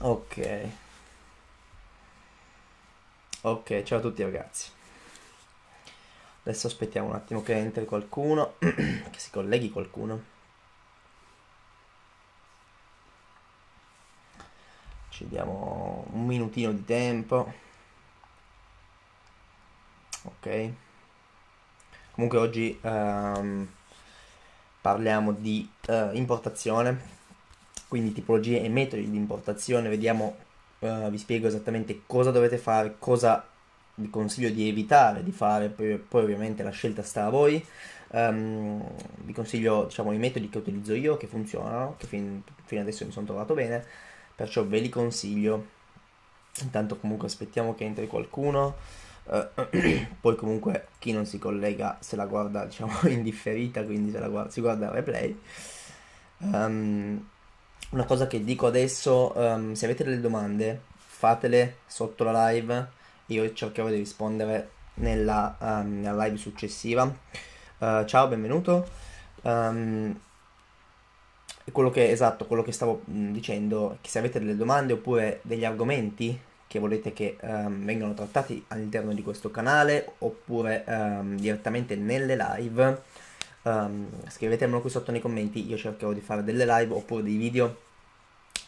Ok. Ok, ciao a tutti ragazzi. Adesso aspettiamo un attimo che entri qualcuno, che si colleghi qualcuno. Ci diamo un minutino di tempo. Ok. Comunque oggi um, parliamo di uh, importazione quindi tipologie e metodi di importazione, vediamo, uh, vi spiego esattamente cosa dovete fare, cosa vi consiglio di evitare di fare, poi, poi ovviamente la scelta sta a voi. Um, vi consiglio diciamo, i metodi che utilizzo io, che funzionano, che fin, fino adesso mi sono trovato bene, perciò ve li consiglio. Intanto comunque aspettiamo che entri qualcuno, uh, poi comunque chi non si collega se la guarda diciamo indifferita, quindi se la guarda, si guarda il replay. Um, una cosa che dico adesso, um, se avete delle domande, fatele sotto la live, io cercherò di rispondere nella, um, nella live successiva. Uh, ciao, benvenuto. Um, quello che, esatto, quello che stavo mm, dicendo, che se avete delle domande oppure degli argomenti che volete che um, vengano trattati all'interno di questo canale oppure um, direttamente nelle live, um, scrivetemelo qui sotto nei commenti, io cercherò di fare delle live oppure dei video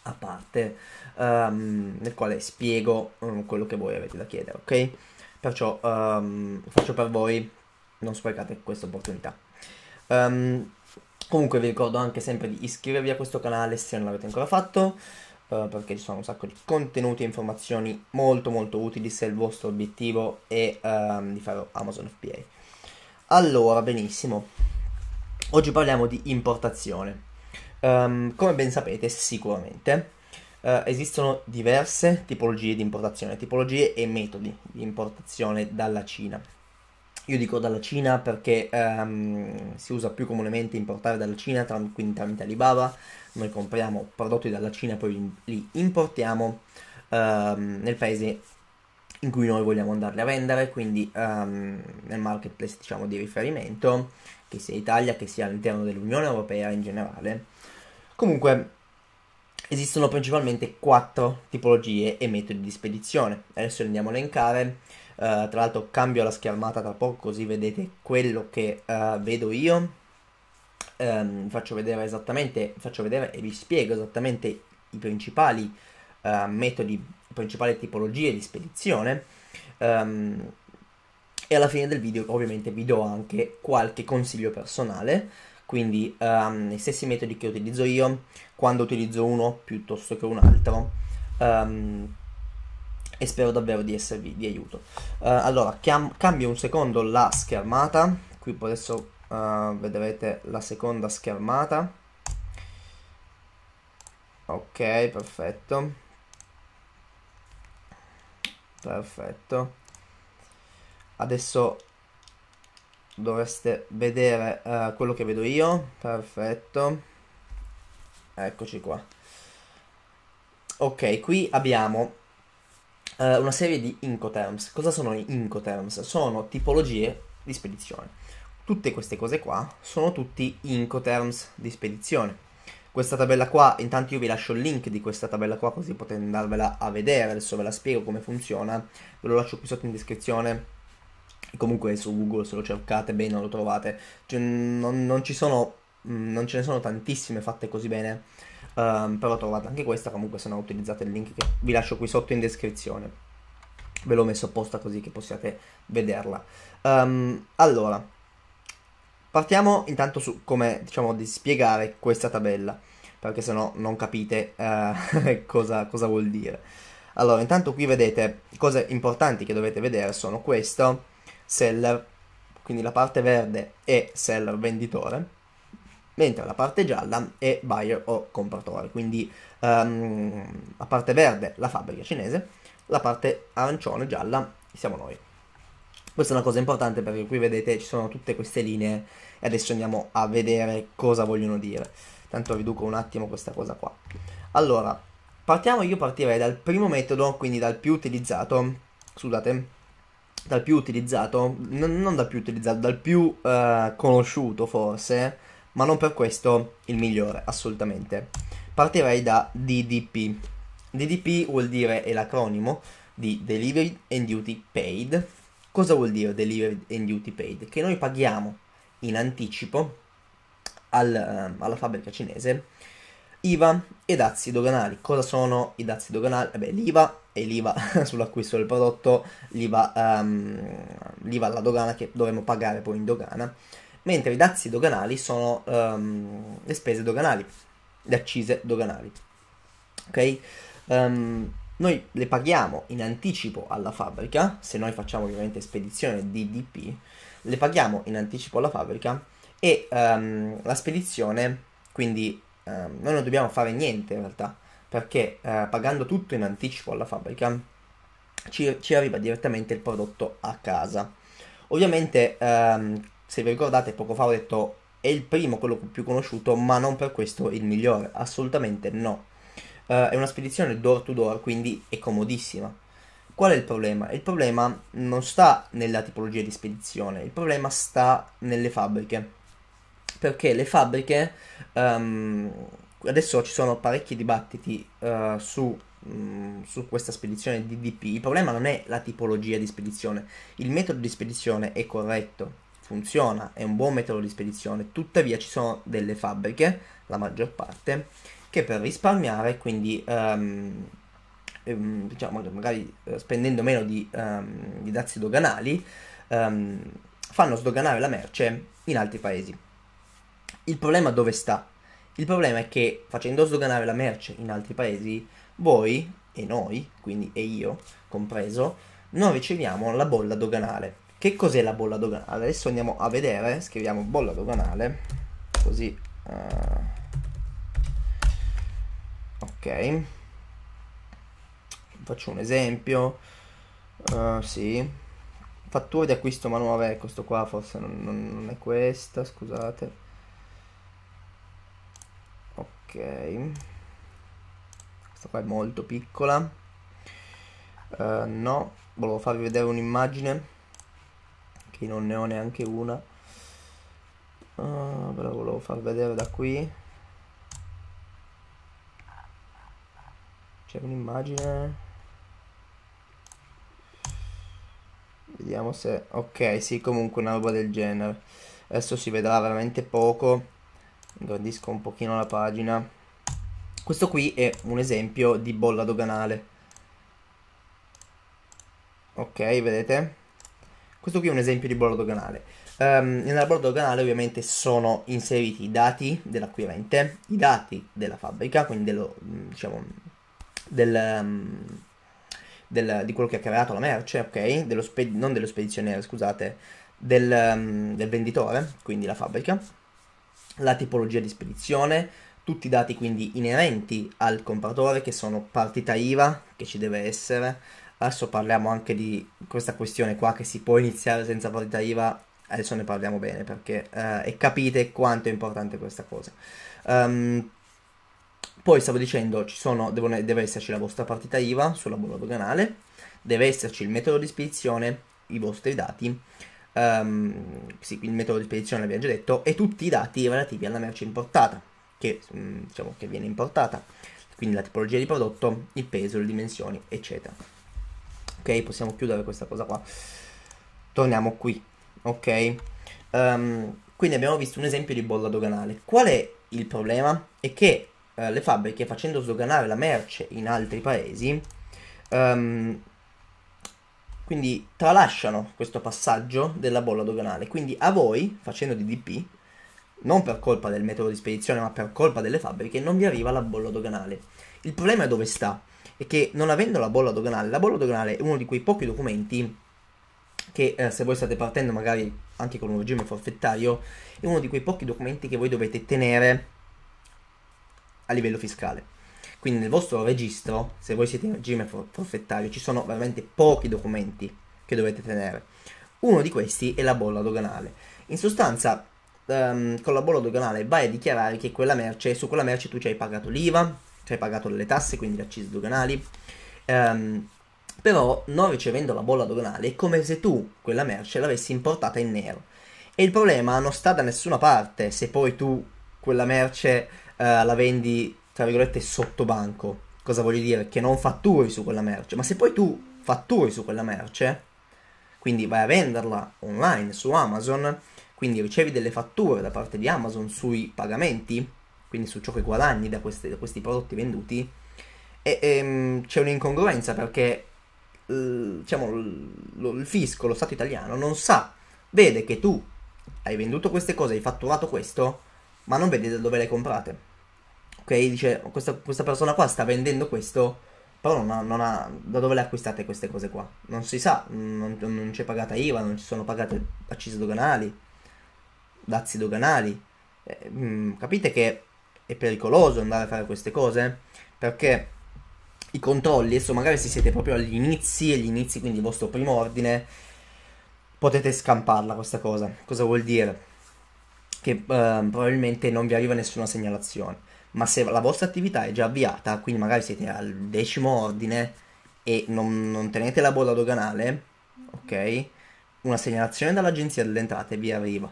a parte um, nel quale spiego um, quello che voi avete da chiedere, ok? Perciò faccio per voi, non sprecate questa opportunità. comunque vi ricordo anche sempre di iscrivervi a questo canale se non l'avete ancora fatto. Uh, perché ci sono un sacco di contenuti e informazioni molto molto utili se il vostro obiettivo è um, di fare Amazon FBA. Allora, benissimo. Oggi parliamo di importazione. Um, come ben sapete, sicuramente uh, esistono diverse tipologie di importazione, tipologie e metodi di importazione dalla Cina. Io dico dalla Cina perché um, si usa più comunemente importare dalla Cina, quindi tramite Alibaba. Noi compriamo prodotti dalla Cina e poi li importiamo um, nel paese in cui noi vogliamo andarli a vendere, quindi um, nel marketplace diciamo di riferimento che sia Italia, che sia all'interno dell'Unione Europea in generale. Comunque, esistono principalmente quattro tipologie e metodi di spedizione. Adesso li andiamo a elencare. Uh, tra l'altro cambio la schermata tra poco così vedete quello che uh, vedo io. Um, faccio vedere esattamente, faccio vedere e vi spiego esattamente i principali uh, metodi, principali tipologie di spedizione. Um, e alla fine del video ovviamente vi do anche qualche consiglio personale, quindi um, i stessi metodi che utilizzo io, quando utilizzo uno piuttosto che un altro. Um, e spero davvero di esservi di aiuto. Uh, allora, cam- cambio un secondo la schermata, qui adesso uh, vedrete la seconda schermata. Ok, perfetto. Perfetto. Adesso dovreste vedere uh, quello che vedo io. Perfetto. Eccoci qua. Ok, qui abbiamo uh, una serie di incoterms. Cosa sono gli incoterms? Sono tipologie di spedizione. Tutte queste cose qua sono tutti incoterms di spedizione questa tabella qua, intanto io vi lascio il link di questa tabella qua così potete andarvela a vedere, adesso ve la spiego come funziona, ve lo lascio qui sotto in descrizione comunque su Google se lo cercate bene lo trovate, cioè, non, non, ci sono, mm, non ce ne sono tantissime fatte così bene, um, però trovate anche questa comunque se no utilizzate il link che vi lascio qui sotto in descrizione. Ve l'ho messo apposta così che possiate vederla. Um, allora, partiamo intanto su come diciamo di spiegare questa tabella, perché se no non capite uh, cosa, cosa vuol dire. Allora, intanto qui vedete cose importanti che dovete vedere sono questo, seller, quindi la parte verde è seller venditore, mentre la parte gialla è buyer o compratore, quindi um, la parte verde la fabbrica cinese, la parte arancione gialla siamo noi. Questa è una cosa importante perché qui vedete ci sono tutte queste linee e adesso andiamo a vedere cosa vogliono dire. Tanto riduco un attimo questa cosa qua. Allora, partiamo, io partirei dal primo metodo, quindi dal più utilizzato, scusate, dal più utilizzato, n- non dal più utilizzato, dal più eh, conosciuto forse, ma non per questo il migliore, assolutamente. Partirei da DDP. DDP vuol dire, è l'acronimo di Delivery and Duty Paid. Cosa vuol dire Delivery and Duty Paid? Che noi paghiamo in anticipo al, ehm, alla fabbrica cinese IVA e dazi doganali. Cosa sono i dazi doganali? Eh beh, l'IVA e l'IVA sull'acquisto del prodotto, l'IVA, um, l'IVA alla dogana che dovremmo pagare poi in dogana, mentre i dazi doganali sono um, le spese doganali, le accise doganali. Ok? Um, noi le paghiamo in anticipo alla fabbrica, se noi facciamo ovviamente spedizione DDP, le paghiamo in anticipo alla fabbrica e um, la spedizione, quindi ehm, noi non dobbiamo fare niente in realtà, perché eh, pagando tutto in anticipo alla fabbrica ci, ci, arriva direttamente il prodotto a casa. Ovviamente, ehm, se vi ricordate, poco fa ho detto è il primo, quello più conosciuto, ma non per questo il migliore, assolutamente no. Eh, è una spedizione door to door, quindi è comodissima. Qual è il problema? Il problema non sta nella tipologia di spedizione, il problema sta nelle fabbriche perché le fabbriche, um, adesso ci sono parecchi dibattiti uh, su, um, su, questa spedizione DDP, il problema non è la tipologia di spedizione, il metodo di spedizione è corretto, funziona, è un buon metodo di spedizione, tuttavia ci sono delle fabbriche, la maggior parte, che per risparmiare, quindi... Um, diciamo, magari eh, spendendo meno di, um, di dazi doganali, um, fanno sdoganare la merce in altri paesi. Il problema dove sta? Il problema è che facendo sdoganare la merce in altri paesi, voi e noi, quindi e io compreso, non riceviamo la bolla doganale. Che cos'è la bolla doganale? Adesso andiamo a vedere, scriviamo bolla doganale, così... Uh, ok. Faccio un esempio. Uh, sì. Fattura di acquisto manuale, questo qua forse non, non è questa, scusate ok questa qua è molto piccola uh, no volevo farvi vedere un'immagine che non ne ho neanche una uh, eh, ve volevo far vedere da qui c'è un'immagine vediamo se ok sì comunque una roba del genere adesso si vedrà veramente poco ingrandisco un pochino la pagina questo qui è un esempio di bolla doganale ok vedete questo qui è un esempio di bolla doganale um, nella bolla doganale ovviamente sono inseriti i dati dell'acquirente i dati della fabbrica quindi dello, mm, diciamo, del, um, del, di quello che ha creato la merce ok dello non dello spedizionario scusate del, um, del venditore quindi la fabbrica la tipologia di spedizione, tutti i dati quindi inerenti al compratore che sono partita IVA che ci deve essere. Adesso parliamo anche di questa questione qua che si può iniziare senza partita IVA, adesso ne parliamo bene perché eh, e capite quanto è importante questa cosa. Um, poi stavo dicendo, sono, devono, deve esserci la vostra partita IVA sulla bolla doganale, deve esserci il metodo di spedizione, i vostri dati um, sì, il metodo di spedizione l'abbiamo già detto, e tutti i dati relativi alla merce importata, che, mm, diciamo, che viene importata, quindi la tipologia di prodotto, il peso, le dimensioni, eccetera. Ok, possiamo chiudere questa cosa qua. Torniamo qui, ok? Um, quindi abbiamo visto un esempio di bolla doganale. Qual è il problema? È che uh, le fabbriche facendo sdoganare la merce in altri paesi um, quindi tralasciano questo passaggio della bolla doganale. Quindi a voi, facendo DDP, non per colpa del metodo di spedizione, ma per colpa delle fabbriche, non vi arriva la bolla doganale. Il problema è dove sta? È che non avendo la bolla doganale, la bolla doganale è uno di quei pochi documenti che eh, se voi state partendo magari anche con un regime forfettario, è uno di quei pochi documenti che voi dovete tenere a livello fiscale. Quindi nel vostro registro, se voi siete in regime forfettario, ci sono veramente pochi documenti che dovete tenere. Uno di questi è la bolla doganale. In sostanza, ehm, con la bolla doganale vai a dichiarare che quella merce, su quella merce tu ci hai pagato l'IVA, ci hai pagato le tasse, quindi le accise doganali. Ehm, però non ricevendo la bolla doganale è come se tu quella merce l'avessi importata in nero. E il problema non sta da nessuna parte se poi tu quella merce eh, la vendi tra virgolette, sotto banco. Cosa voglio dire? Che non fatturi su quella merce. Ma se poi tu fatturi su quella merce, quindi vai a venderla online su Amazon, quindi ricevi delle fatture da parte di Amazon sui pagamenti, quindi su ciò che guadagni da, queste, da questi prodotti venduti, e, e, ehm, c'è un'incongruenza perché diciamo, lo, il fisco, lo Stato italiano, non sa, vede che tu hai venduto queste cose, hai fatturato questo, ma non vede da dove le comprate ok? Dice, questa, questa persona qua sta vendendo questo, però non ha, non ha, da dove le acquistate queste cose qua? Non si sa, non, non c'è pagata IVA, non ci sono pagate accise doganali, dazi doganali. Eh, mh, mm, capite che è pericoloso andare a fare queste cose? Perché i controlli, adesso magari se siete proprio agli inizi, agli inizi quindi il vostro primo ordine, potete scamparla questa cosa. Cosa vuol dire? Che eh, probabilmente non vi arriva nessuna segnalazione ma se la vostra attività è già avviata, quindi magari siete al decimo ordine e non, non tenete la bolla doganale, ok? Una segnalazione dall'agenzia delle entrate vi arriva.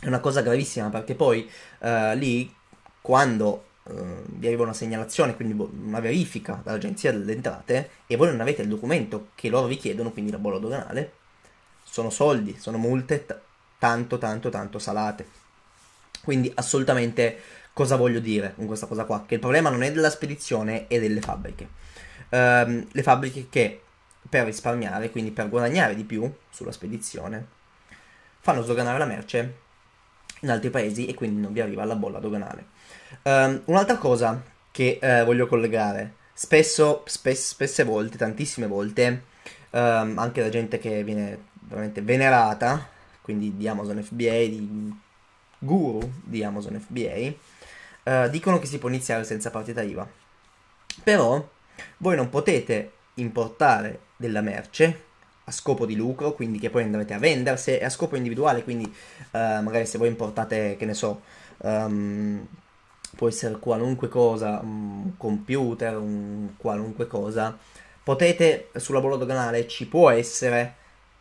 È una cosa gravissima perché poi uh, lì quando uh, vi arriva una segnalazione, quindi boh, una verifica dall'agenzia delle entrate e voi non avete il documento che loro vi chiedono, quindi la bolla doganale, sono soldi, sono multe t- tanto tanto tanto salate. Quindi assolutamente Cosa voglio dire con questa cosa qua? Che il problema non è della spedizione, è delle fabbriche. Um, le fabbriche che per risparmiare, quindi per guadagnare di più sulla spedizione, fanno sdoganare la merce in altri paesi e quindi non vi arriva la bolla doganale. Um, un'altra cosa che eh, voglio collegare, spesso, spes- spesse volte, tantissime volte, um, anche da gente che viene veramente venerata, quindi di Amazon FBA, di guru di Amazon FBA, eh, dicono che si può iniziare senza partita IVA. Però voi non potete importare della merce a scopo di lucro, quindi che poi andrete a vendersi, è a scopo individuale, quindi uh, magari se voi importate, che ne so, um, può essere qualunque cosa, un computer, un qualunque cosa, potete sulla bolla doganale ci può essere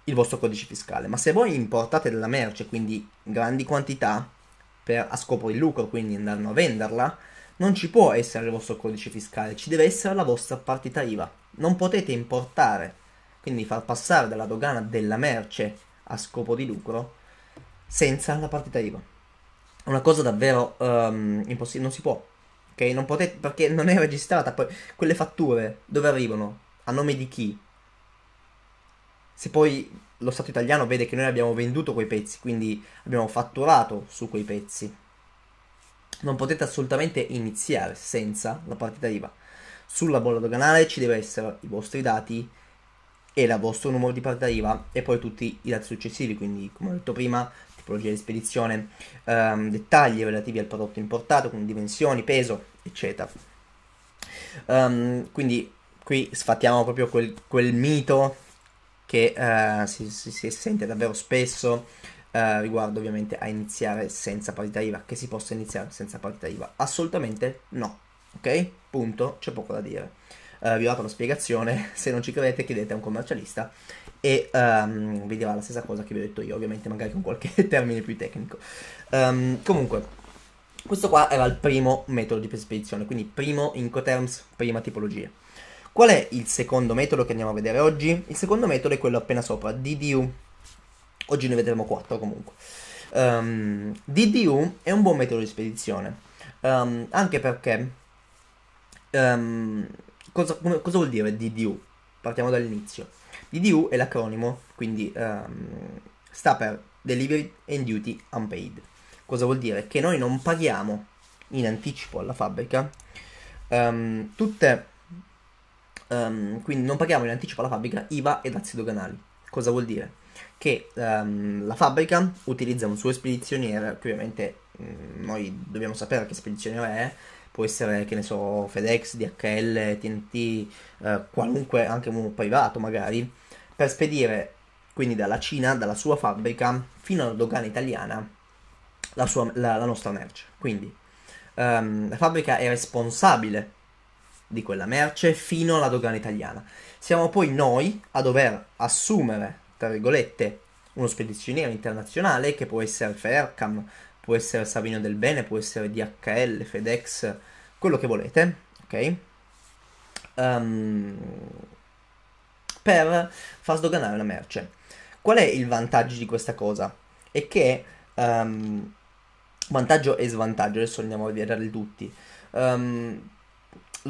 il vostro codice fiscale, ma se voi importate della merce, quindi grandi quantità, per, a scopo di lucro, quindi andarlo a venderla, non ci può essere il vostro codice fiscale, ci deve essere la vostra partita IVA. Non potete importare, quindi far passare dalla dogana della merce a scopo di lucro, senza la partita IVA. Una cosa davvero um, ehm, impossibile, non si può, ok? Non potete, perché non è registrata, poi quelle fatture dove arrivano? A nome di chi? Se poi lo Stato italiano vede che noi abbiamo venduto quei pezzi, quindi abbiamo fatturato su quei pezzi. Non potete assolutamente iniziare senza la partita IVA. Sulla bolla doganale ci deve essere i vostri dati e il vostro numero di partita IVA e poi tutti i dati successivi, quindi come ho detto prima, tipologia di spedizione, ehm, dettagli relativi al prodotto importato, quindi dimensioni, peso, eccetera. Um, quindi qui sfattiamo proprio quel, quel mito che uh, si, si, si, sente davvero spesso uh, riguardo ovviamente a iniziare senza partita IVA, che si possa iniziare senza partita IVA. Assolutamente no, ok? Punto, c'è poco da dire. Uh, vi ho dato la spiegazione, se non ci credete chiedete a un commercialista e um, vi dirà la stessa cosa che vi ho detto io, ovviamente magari con qualche termine più tecnico. Um, comunque, questo qua era il primo metodo di prespedizione, quindi primo incoterms, prima tipologia. Qual è il secondo metodo che andiamo a vedere oggi? Il secondo metodo è quello appena sopra, DDU. Oggi ne vedremo 4 comunque. Um, ehm, DDU è un buon metodo di spedizione, um, anche perché... Um, cosa, come, cosa, vuol dire DDU? Partiamo dall'inizio. DDU è l'acronimo, quindi sta per Delivery and Duty Unpaid. Cosa vuol dire? Che noi non paghiamo in anticipo alla fabbrica tutte Um, quindi non paghiamo in anticipo alla fabbrica IVA e dazi doganali. Cosa vuol dire? Che um, la fabbrica utilizza un suo spedizioniere, che ovviamente um, noi dobbiamo sapere che spedizioniere è, può essere che ne so FedEx, DHL, TNT, eh, qualunque, anche un privato magari, per spedire quindi dalla Cina, dalla sua fabbrica, fino alla dogana italiana la, sua, la, la nostra merce. Quindi ehm, la fabbrica è responsabile di quella merce fino alla dogana italiana. Siamo poi noi a dover assumere, tra virgolette, uno spedizioniere internazionale che può essere Faircam, può essere Savino del Bene, può essere DHL, FedEx, quello che volete, ok? Um, per far sdoganare la merce. Qual è il vantaggio di questa cosa? È che um, vantaggio e svantaggio, adesso andiamo a vedere tutti. Um,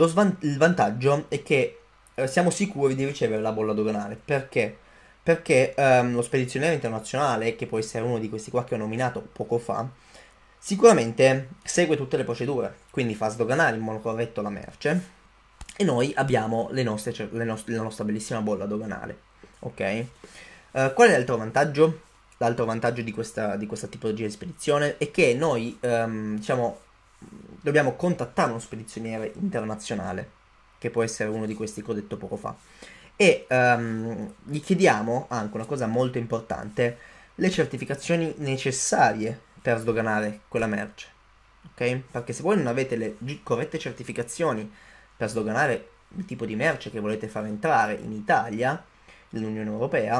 svant- il vantaggio è che eh, siamo sicuri di ricevere la bolla doganale. Perché? Perché ehm, lo spedizionario internazionale, che può essere uno di questi qua che ho nominato poco fa, sicuramente segue tutte le procedure, quindi fa sdoganare in modo corretto la merce e noi abbiamo le nostre, le nost- la nostra bellissima bolla doganale. Ok? Uh, qual è l'altro vantaggio? L'altro vantaggio di questa, di questa tipologia di spedizione è che noi, um, diciamo, dobbiamo contattare uno spedizioniere internazionale, che può essere uno di questi che ho detto poco fa, e um, gli chiediamo anche una cosa molto importante, le certificazioni necessarie per sdoganare quella merce. Ok? Perché se voi non avete le corrette certificazioni per sdoganare il tipo di merce che volete far entrare in Italia, nell'Unione Europea,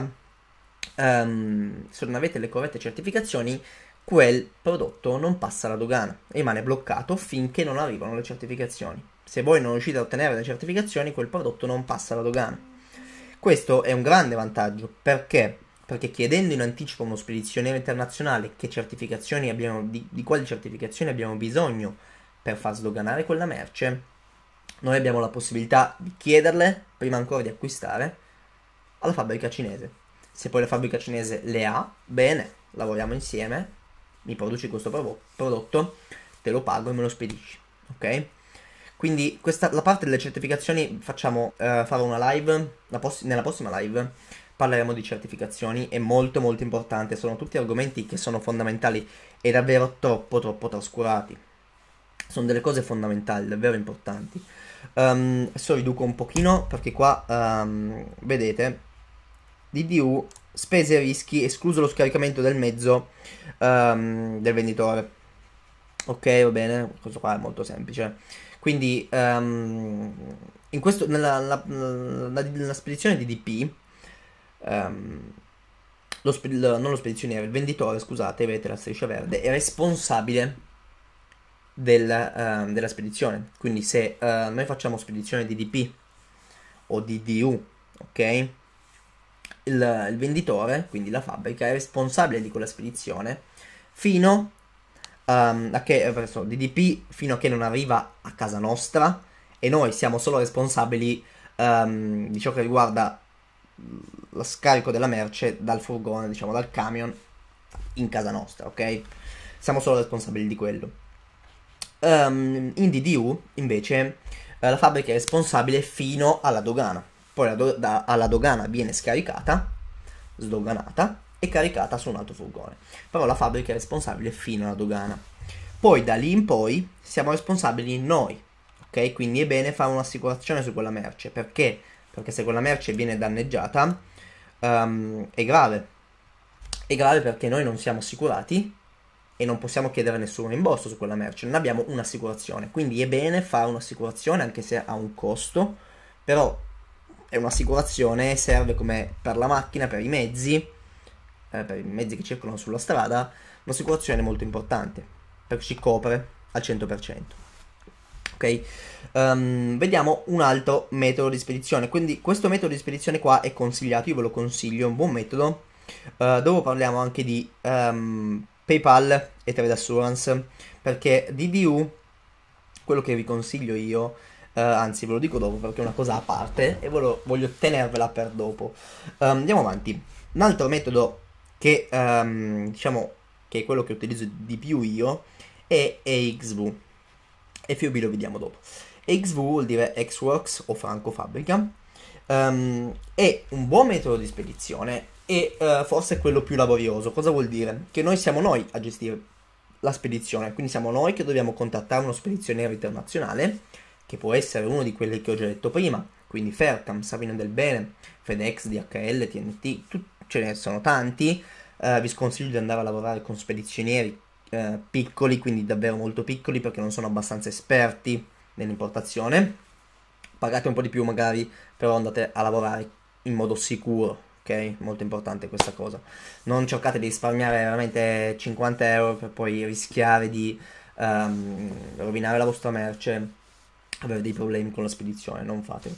um, se non avete le corrette certificazioni, quel prodotto non passa la dogana, rimane bloccato finché non arrivano le certificazioni. Se voi non riuscite a ottenere le certificazioni, quel prodotto non passa la dogana. Questo è un grande vantaggio perché? Perché chiedendo in anticipo a uno spedizioniere internazionale abbiamo, di, di quali certificazioni abbiamo bisogno per far sdoganare quella merce, noi abbiamo la possibilità di chiederle, prima ancora di acquistare, alla fabbrica cinese. Se poi la fabbrica cinese le ha, bene, lavoriamo insieme mi produci questo prodotto, te lo pago e me lo spedisci, ok? Quindi questa, la parte delle certificazioni facciamo, eh, farò una live, poss- nella prossima live parleremo di certificazioni, è molto molto importante, sono tutti argomenti che sono fondamentali e davvero troppo troppo trascurati. Sono delle cose fondamentali, davvero importanti. Um, ehm, adesso riduco un pochino perché qua um, vedete DDU spese e rischi, escluso lo scaricamento del mezzo um, del venditore. Ok, va bene, questo qua è molto semplice. Quindi um, questo, nella, la, la, nella, spedizione di DP, um, ehm, lo spe, lo, non lo spedizioniere, il venditore, scusate, vedete la striscia verde, è responsabile del, uh, della spedizione. Quindi se uh, noi facciamo spedizione di DP o di DU, ok? il, il venditore, quindi la fabbrica, è responsabile di quella spedizione fino um, a che eh, so, DDP fino a che non arriva a casa nostra e noi siamo solo responsabili um, di ciò che riguarda lo scarico della merce dal furgone, diciamo dal camion in casa nostra, ok? Siamo solo responsabili di quello. Um, in DDU invece eh, la fabbrica è responsabile fino alla dogana poi do- da- alla dogana viene scaricata, sdoganata e caricata su un altro furgone. Però la fabbrica è responsabile fino alla dogana. Poi da lì in poi siamo responsabili noi, ok? Quindi è bene fare un'assicurazione su quella merce, perché? Perché se quella merce viene danneggiata um, è grave. È grave perché noi non siamo assicurati e non possiamo chiedere nessun rimborso su quella merce, non abbiamo un'assicurazione. Quindi è bene fare un'assicurazione anche se ha un costo, però è un'assicurazione serve come per la macchina, per i mezzi, eh, per i mezzi che circolano sulla strada, un'assicurazione molto importante perché ci copre al 100%. Ok? Um, vediamo un altro metodo di spedizione. Quindi questo metodo di spedizione qua è consigliato, io ve lo consiglio, è un buon metodo. Uh, eh, dove parliamo anche di um, PayPal e Trade Assurance perché DDU, quello che vi consiglio io Uh, anzi, ve lo dico dopo perché è una cosa a parte e lo, voglio tenervela per dopo. Uh, andiamo avanti. Un altro metodo che um, diciamo che è quello che utilizzo di più io è EXV. E FUB lo vediamo dopo. EXV vuol dire Xworks o Franco Fabbrica. Um, è un buon metodo di spedizione e uh, forse è quello più laborioso. Cosa vuol dire? Che noi siamo noi a gestire la spedizione, quindi siamo noi che dobbiamo contattare uno spedizioniere internazionale che può essere uno di quelli che ho già detto prima, quindi Fercam, Savino del Bene, FedEx, DHL, TNT, tut- ce ne sono tanti, uh, vi sconsiglio di andare a lavorare con spedizionieri uh, piccoli, quindi davvero molto piccoli perché non sono abbastanza esperti nell'importazione, pagate un po' di più magari, però andate a lavorare in modo sicuro, ok? Molto importante questa cosa. Non cercate di risparmiare veramente 50 euro per poi rischiare di um, rovinare la vostra merce aveva dei problemi con la spedizione, non fatelo.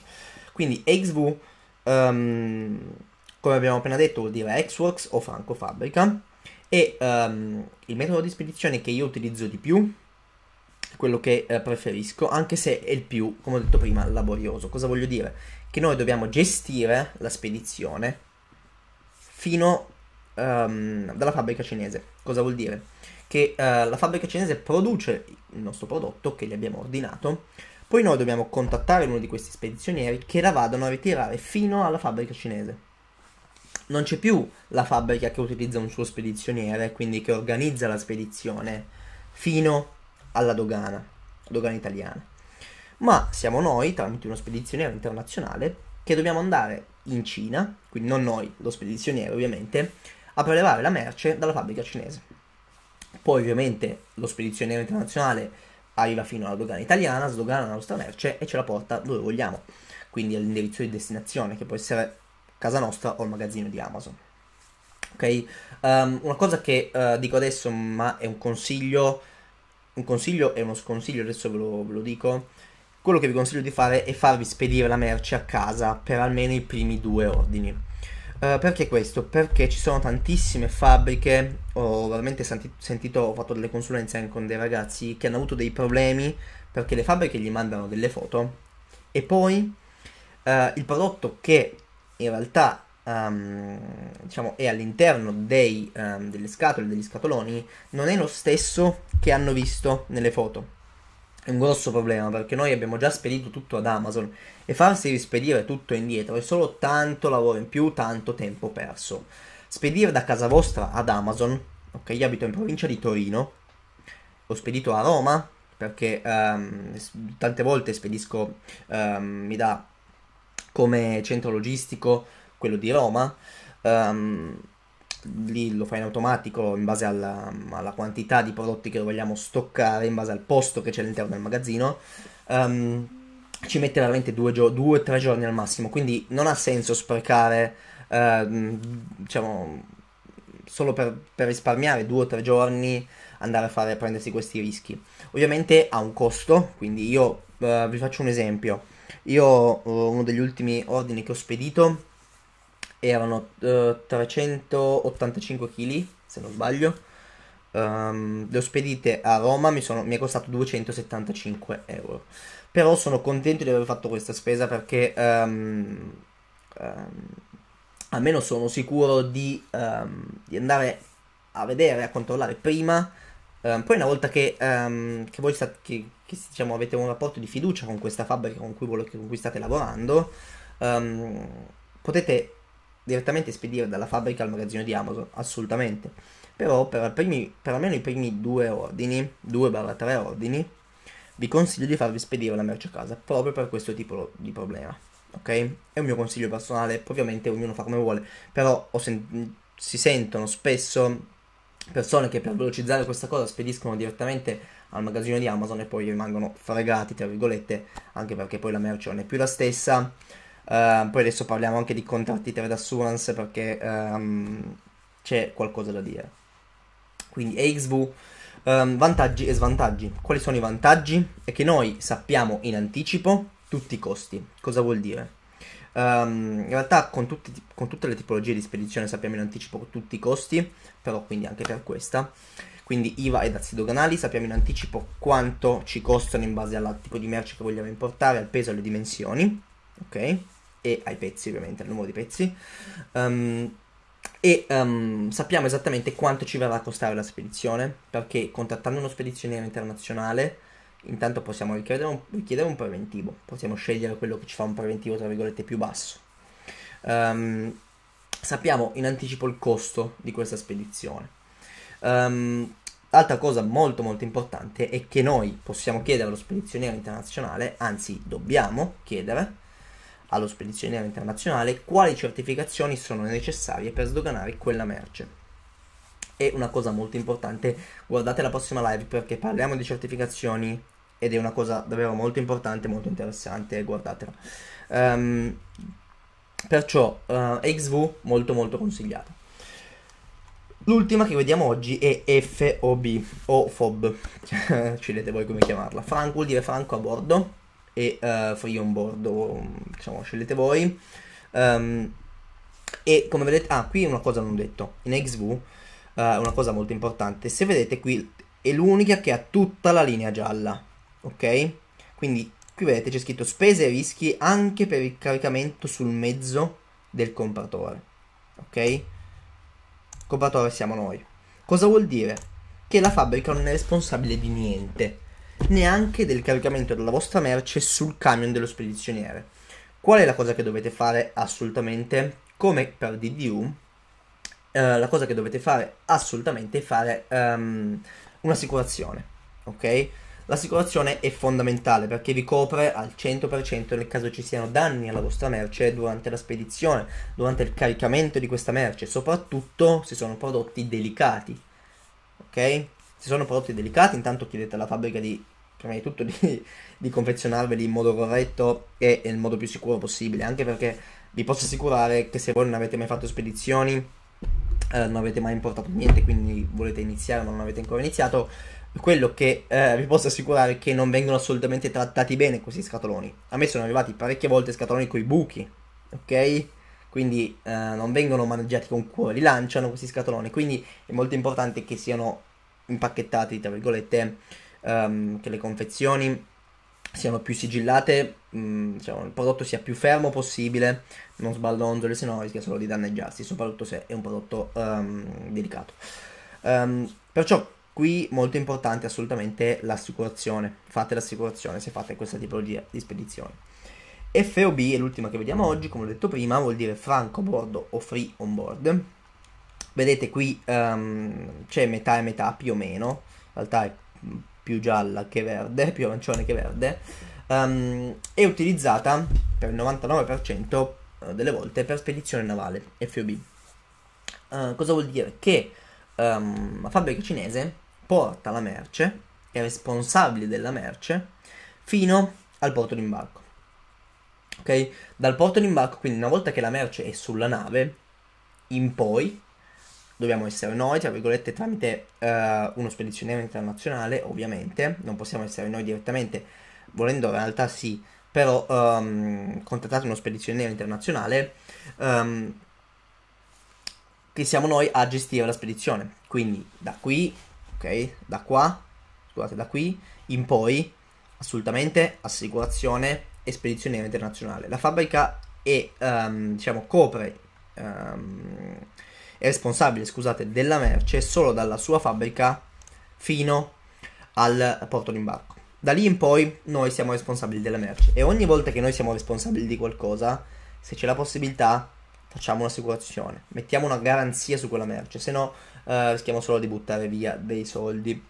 Quindi XV, um, ehm, come abbiamo appena detto, vuol dire Xworks o Franco Fabbrica. E um, il metodo di spedizione che io utilizzo di più, quello che eh, preferisco, anche se è il più, come ho detto prima, laborioso. Cosa voglio dire? Che noi dobbiamo gestire la spedizione fino um, dalla fabbrica cinese. Cosa vuol dire? Che uh, la fabbrica cinese produce il nostro prodotto che gli abbiamo ordinato poi noi dobbiamo contattare uno di questi spedizionieri che la vadano a ritirare fino alla fabbrica cinese. Non c'è più la fabbrica che utilizza un suo spedizioniere, quindi che organizza la spedizione fino alla dogana, dogana italiana. Ma siamo noi, tramite uno spedizioniere internazionale, che dobbiamo andare in Cina, quindi non noi, lo spedizioniere ovviamente, a prelevare la merce dalla fabbrica cinese. Poi ovviamente lo spedizioniere internazionale arriva fino alla dogana italiana, sdogana la nostra merce e ce la porta dove vogliamo, quindi all'indirizzo di destinazione che può essere casa nostra o il magazzino di Amazon. Ok, um, una cosa che uh, dico adesso, ma è un consiglio, un consiglio e uno sconsiglio, adesso ve lo, ve lo dico. Quello che vi consiglio di fare è farvi spedire la merce a casa per almeno i primi due ordini eh, perché questo? Perché ci sono tantissime fabbriche, ho veramente senti sentito, ho fatto delle consulenze anche con dei ragazzi che hanno avuto dei problemi perché le fabbriche gli mandano delle foto e poi uh, il prodotto che in realtà um, diciamo, è all'interno um, delle scatole, degli scatoloni, non è lo stesso che hanno visto nelle foto è un grosso problema perché noi abbiamo già spedito tutto ad Amazon e farsi rispedire tutto indietro è solo tanto lavoro in più, tanto tempo perso. Spedire da casa vostra ad Amazon, ok, io abito in provincia di Torino, ho spedito a Roma perché um, tante volte spedisco, um, mi dà come centro logistico quello di Roma. Um, lì lo fa in automatico in base alla, alla, quantità di prodotti che vogliamo stoccare, in base al posto che c'è all'interno del magazzino. Um, ci mette veramente due o gio- tre giorni al massimo, quindi non ha senso sprecare, eh, diciamo, solo per, per risparmiare due o tre giorni andare a fare, prendersi questi rischi. Ovviamente ha un costo, quindi io eh, vi faccio un esempio. Io uno degli ultimi ordini che ho spedito erano uh, 385 kg, se non sbaglio. Um, le ho spedite a Roma, mi, sono, mi, è costato 275 euro. Però sono contento di aver fatto questa spesa perché um, um, almeno sono sicuro di, di, andare a vedere, a controllare prima. poi una volta che, che voi stat- che, che, diciamo, avete un rapporto di fiducia con questa fabbrica con cui, con cui state lavorando, potete direttamente spedire dalla fabbrica al magazzino di Amazon, assolutamente. Però per, primi, per almeno i primi due ordini, 2-3 ordini, vi consiglio di farvi spedire la merce a casa, proprio per questo tipo di problema. Ok? È un mio consiglio personale, ovviamente ognuno fa come vuole, però sen- si sentono spesso persone che per velocizzare questa cosa spediscono direttamente al magazzino di Amazon e poi rimangono fregati, tra virgolette, anche perché poi la merce non è più la stessa Ehm, poi adesso parliamo anche di contratti trade assurance perché um, c'è qualcosa da dire. Quindi AXV, um, ehm, vantaggi e svantaggi. Quali sono i vantaggi? È che noi sappiamo in anticipo tutti i costi. Cosa vuol dire? Um, in realtà con, tutti, con tutte le tipologie di spedizione sappiamo in anticipo tutti i costi, però quindi anche per questa quindi IVA e dazi doganali, sappiamo in anticipo quanto ci costano in base al tipo di merce che vogliamo importare, al peso e alle dimensioni, ok? e ai pezzi ovviamente, al numero di pezzi. Um, e um, sappiamo esattamente quanto ci verrà a costare la spedizione, perché contattando uno spedizionario internazionale, intanto possiamo richiedere un, richiedere un, preventivo, possiamo scegliere quello che ci fa un preventivo tra virgolette più basso. Um, sappiamo in anticipo il costo di questa spedizione. Um, l'altra cosa molto molto importante è che noi possiamo chiedere allo spedizionario internazionale, anzi dobbiamo chiedere, allo spedizioniere internazionale quali certificazioni sono necessarie per sdoganare quella merce. E una cosa molto importante, guardate la prossima live perché parliamo di certificazioni ed è una cosa davvero molto importante, molto interessante, guardatela. Um, perciò uh, eh, XV molto molto consigliata. L'ultima che vediamo oggi è FOB o FOB, scegliete voi come chiamarla. Frank vuol dire Franco a bordo, e uh, eh, foglie on bordo, diciamo, scegliete voi. Um, e come vedete, ah, qui una cosa non detto, in XV, uh, eh, una cosa molto importante, se vedete qui è l'unica che ha tutta la linea gialla, ok? Quindi qui vedete c'è scritto spese e rischi anche per il caricamento sul mezzo del compratore, ok? Compratore siamo noi. Cosa vuol dire? Che la fabbrica non è responsabile di niente neanche del caricamento della vostra merce sul camion dello spedizioniere. Qual è la cosa che dovete fare assolutamente? Come per DDU, eh, la cosa che dovete fare assolutamente è fare um, un'assicurazione, ok? L'assicurazione è fondamentale perché vi copre al 100% nel caso ci siano danni alla vostra merce durante la spedizione, durante il caricamento di questa merce, soprattutto se sono prodotti delicati. Ok? Se sono prodotti delicati, intanto chiedete alla fabbrica di, prima di tutto, di, di confezionarveli in modo corretto e nel modo più sicuro possibile, anche perché vi posso assicurare che se voi non avete mai fatto spedizioni, eh, non avete mai importato niente, quindi volete iniziare ma non avete ancora iniziato, quello che eh, vi posso assicurare è che non vengono assolutamente trattati bene questi scatoloni. A me sono arrivati parecchie volte scatoloni con i buchi, ok? Quindi eh, non vengono maneggiati con cura, li lanciano questi scatoloni, quindi è molto importante che siano impacchettati, tra virgolette, um, che le confezioni siano più sigillate, mh, mm, diciamo, il prodotto sia più fermo possibile, non sballonzoli, se no rischia solo di danneggiarsi, soprattutto se è un prodotto um, delicato. Um, perciò qui molto importante assolutamente l'assicurazione, fate l'assicurazione se fate questa tipologia di spedizioni. FOB è l'ultima che vediamo oggi, come ho detto prima, vuol dire franco bordo o free on board Vedete qui um, c'è metà e metà più o meno, in realtà è più gialla che verde, più arancione che verde, um, è utilizzata per il 99% eh, delle volte per spedizione navale, FOB. Uh, eh, cosa vuol dire? Che um, la fabbrica cinese porta la merce, è responsabile della merce, fino al porto d'imbarco. Ok? Dal porto d'imbarco, quindi una volta che la merce è sulla nave, in poi dobbiamo essere noi, tra virgolette, tramite eh, uno spedizionario internazionale, ovviamente, non possiamo essere noi direttamente, volendo in realtà sì, però um, ehm, contattate uno spedizionario internazionale, um, che siamo noi a gestire la spedizione. Quindi da qui, ok, da qua, scusate, da qui in poi, assolutamente assicurazione e spedizionario internazionale. La fabbrica è, um, diciamo, copre... Um, è responsabile scusate, della merce solo dalla sua fabbrica fino al porto d'imbarco. Da lì in poi noi siamo responsabili della merce e ogni volta che noi siamo responsabili di qualcosa, se c'è la possibilità, facciamo un'assicurazione, mettiamo una garanzia su quella merce, se no eh, rischiamo solo di buttare via dei soldi.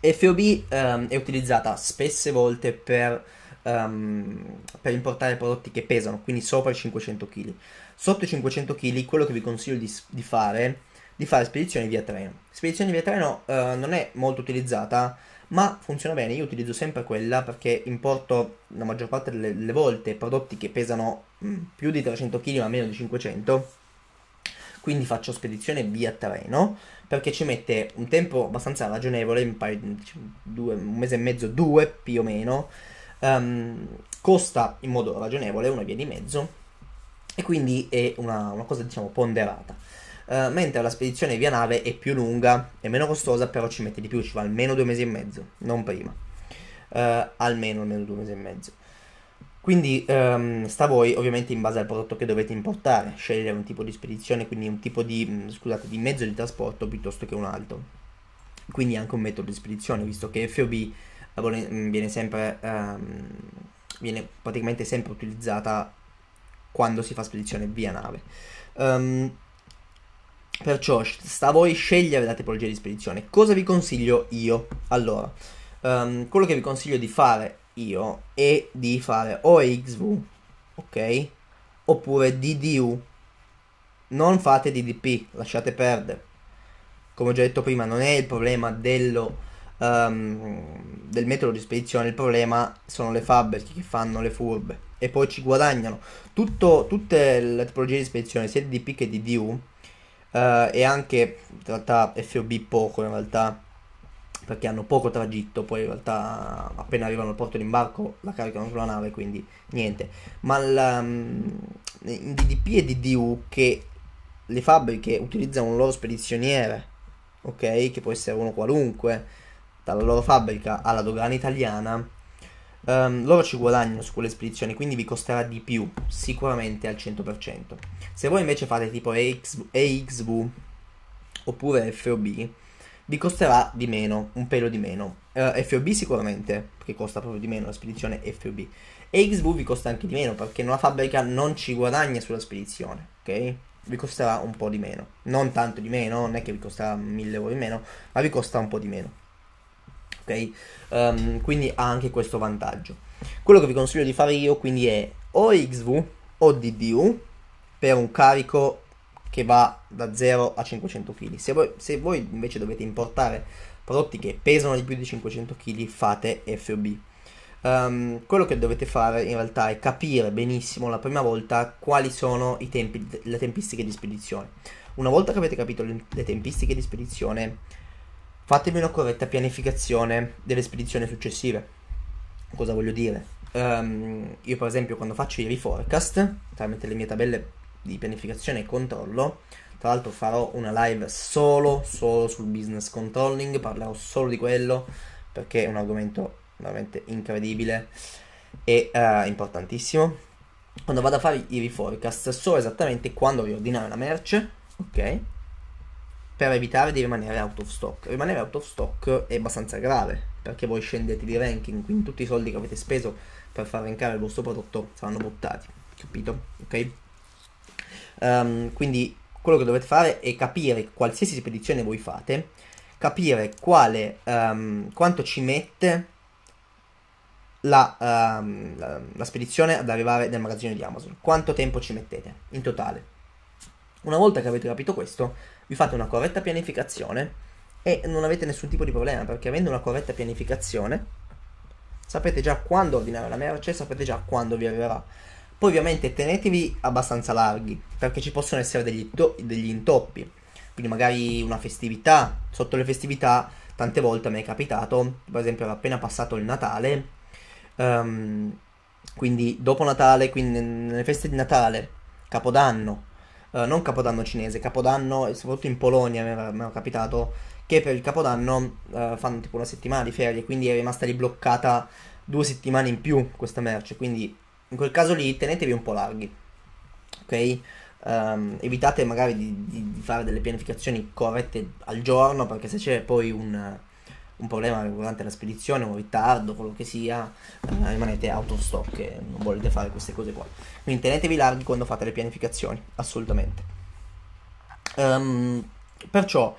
FOB ehm, è utilizzata spesse volte per, ehm, per importare prodotti che pesano, quindi sopra i 500 kg sotto i 500 kg quello che vi consiglio di, di fare di fare spedizioni via treno. Spedizione via treno eh, non è molto utilizzata, ma funziona bene. Io utilizzo sempre quella perché importo la maggior parte delle, delle volte prodotti che pesano mh, mm, più di 300 kg ma meno di 500. Quindi faccio spedizione via treno perché ci mette un tempo abbastanza ragionevole, un, paio, diciamo, due, un mese e mezzo, due più o meno. Um, costa in modo ragionevole una via di mezzo e quindi è una, una cosa diciamo ponderata. Uh, mentre la spedizione via nave è più lunga e meno costosa, però ci mette di più, ci va almeno due mesi e mezzo, non prima. Uh, almeno, almeno due mesi e mezzo. Quindi um, sta a voi, ovviamente, in base al prodotto che dovete importare, scegliere un tipo di spedizione, quindi un tipo di, mm, scusate, di mezzo di trasporto piuttosto che un altro. Quindi anche un metodo di spedizione, visto che FOB eh, mm, viene sempre, um, viene praticamente sempre utilizzata quando si fa spedizione via nave. Um, perciò sta a voi scegliere la tipologia di spedizione. Cosa vi consiglio io? Allora, um, quello che vi consiglio di fare io è di fare o XV, ok? Oppure DDU. Non fate DDP, lasciate perdere. Come ho già detto prima, non è il problema dello um, del metodo di spedizione, il problema sono le fabbriche che fanno le furbe e poi ci guadagnano. Tutto, tutte le tipologie di spedizione, sia di DP che di DU, uh, eh, e anche in realtà FOB poco in realtà, perché hanno poco tragitto, poi in realtà appena arrivano al porto di imbarco la caricano sulla nave, quindi niente. Ma la, um, in DDP e DDU che le fabbriche utilizzano un loro spedizioniere, ok? Che può essere uno qualunque dalla loro fabbrica alla dogana italiana, Um, loro ci guadagnano su quelle spedizioni, quindi vi costerà di più, sicuramente al 100%. Se voi invece fate tipo EXV, oppure FOB, vi costerà di meno, un pelo di meno. Uh, eh, FOB sicuramente, perché costa proprio di meno la spedizione FOB. EXV vi costa anche di meno, perché una fabbrica non ci guadagna sulla spedizione, ok? Vi costerà un po' di meno. Non tanto di meno, non è che vi costerà 1000 euro di meno, ma vi costa un po' di meno ok? Um, quindi ha anche questo vantaggio. Quello che vi consiglio di fare io quindi è o XV o DDU per un carico che va da 0 a 500 kg. Se voi, se voi invece dovete importare prodotti che pesano di più di 500 kg, fate FOB. Um, ehm, quello che dovete fare in realtà è capire benissimo la prima volta quali sono tempi, le tempistiche di spedizione. Una volta che avete capito le, le tempistiche di spedizione, fatemi una corretta pianificazione delle spedizioni successive. Cosa voglio dire? Um, io per esempio quando faccio i reforecast tramite le mie tabelle di pianificazione e controllo, tra l'altro farò una live solo, solo sul business controlling, parlerò solo di quello perché è un argomento veramente incredibile e uh, importantissimo. Quando vado a fare i reforecast so esattamente quando riordinare la merce, ok? per evitare di rimanere out of stock. Rimanere out of stock è abbastanza grave perché voi scendete di ranking, quindi tutti i soldi che avete speso per far rankare il vostro prodotto saranno buttati, capito? Ok? Um, quindi quello che dovete fare è capire qualsiasi spedizione voi fate, capire quale, um, quanto ci mette la, um, la, la spedizione ad arrivare nel magazzino di Amazon, quanto tempo ci mettete in totale una volta che avete capito questo, vi fate una corretta pianificazione e non avete nessun tipo di problema perché avendo una corretta pianificazione sapete già quando ordinare la merce, sapete già quando vi arriverà. Poi ovviamente tenetevi abbastanza larghi perché ci possono essere degli, to- degli intoppi, quindi magari una festività, sotto le festività tante volte mi è capitato, per esempio era appena passato il Natale, um, quindi dopo Natale, quindi nelle feste di Natale, Capodanno, eh, non capodanno cinese, capodanno, soprattutto in Polonia mi è capitato, che per il capodanno eh, fanno tipo una settimana di ferie, quindi è rimasta lì bloccata due settimane in più questa merce, quindi in quel caso lì tenetevi un po' larghi, ok? Um, evitate magari di, di, di, fare delle pianificazioni corrette al giorno perché se c'è poi un, un problema durante la spedizione, un ritardo, quello che sia, eh, rimanete out of stock e non volete fare queste cose qua. Quindi tenetevi larghi quando fate le pianificazioni, assolutamente. Um, perciò,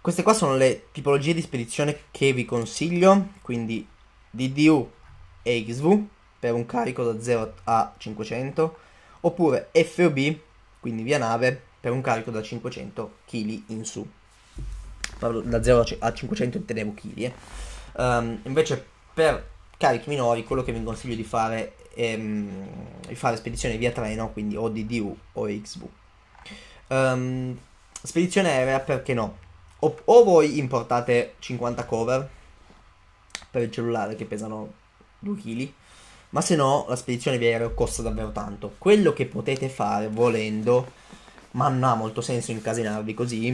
queste qua sono le tipologie di spedizione che vi consiglio, quindi DDU e XV per un carico da 0 a 500, oppure FOB, quindi via nave, per un carico da 500 kg in su. Parlo da 0 a 500 intendevo kg. Eh. Um, invece per carichi minori quello che vi consiglio di fare ehm, fare spedizione via treno, quindi o DDU o XV. Um, ehm, spedizione aerea perché no? O, o, voi importate 50 cover per il cellulare che pesano 2 kg, ma se no la spedizione via aereo costa davvero tanto. Quello che potete fare volendo, ma non ha molto senso incasinarvi così,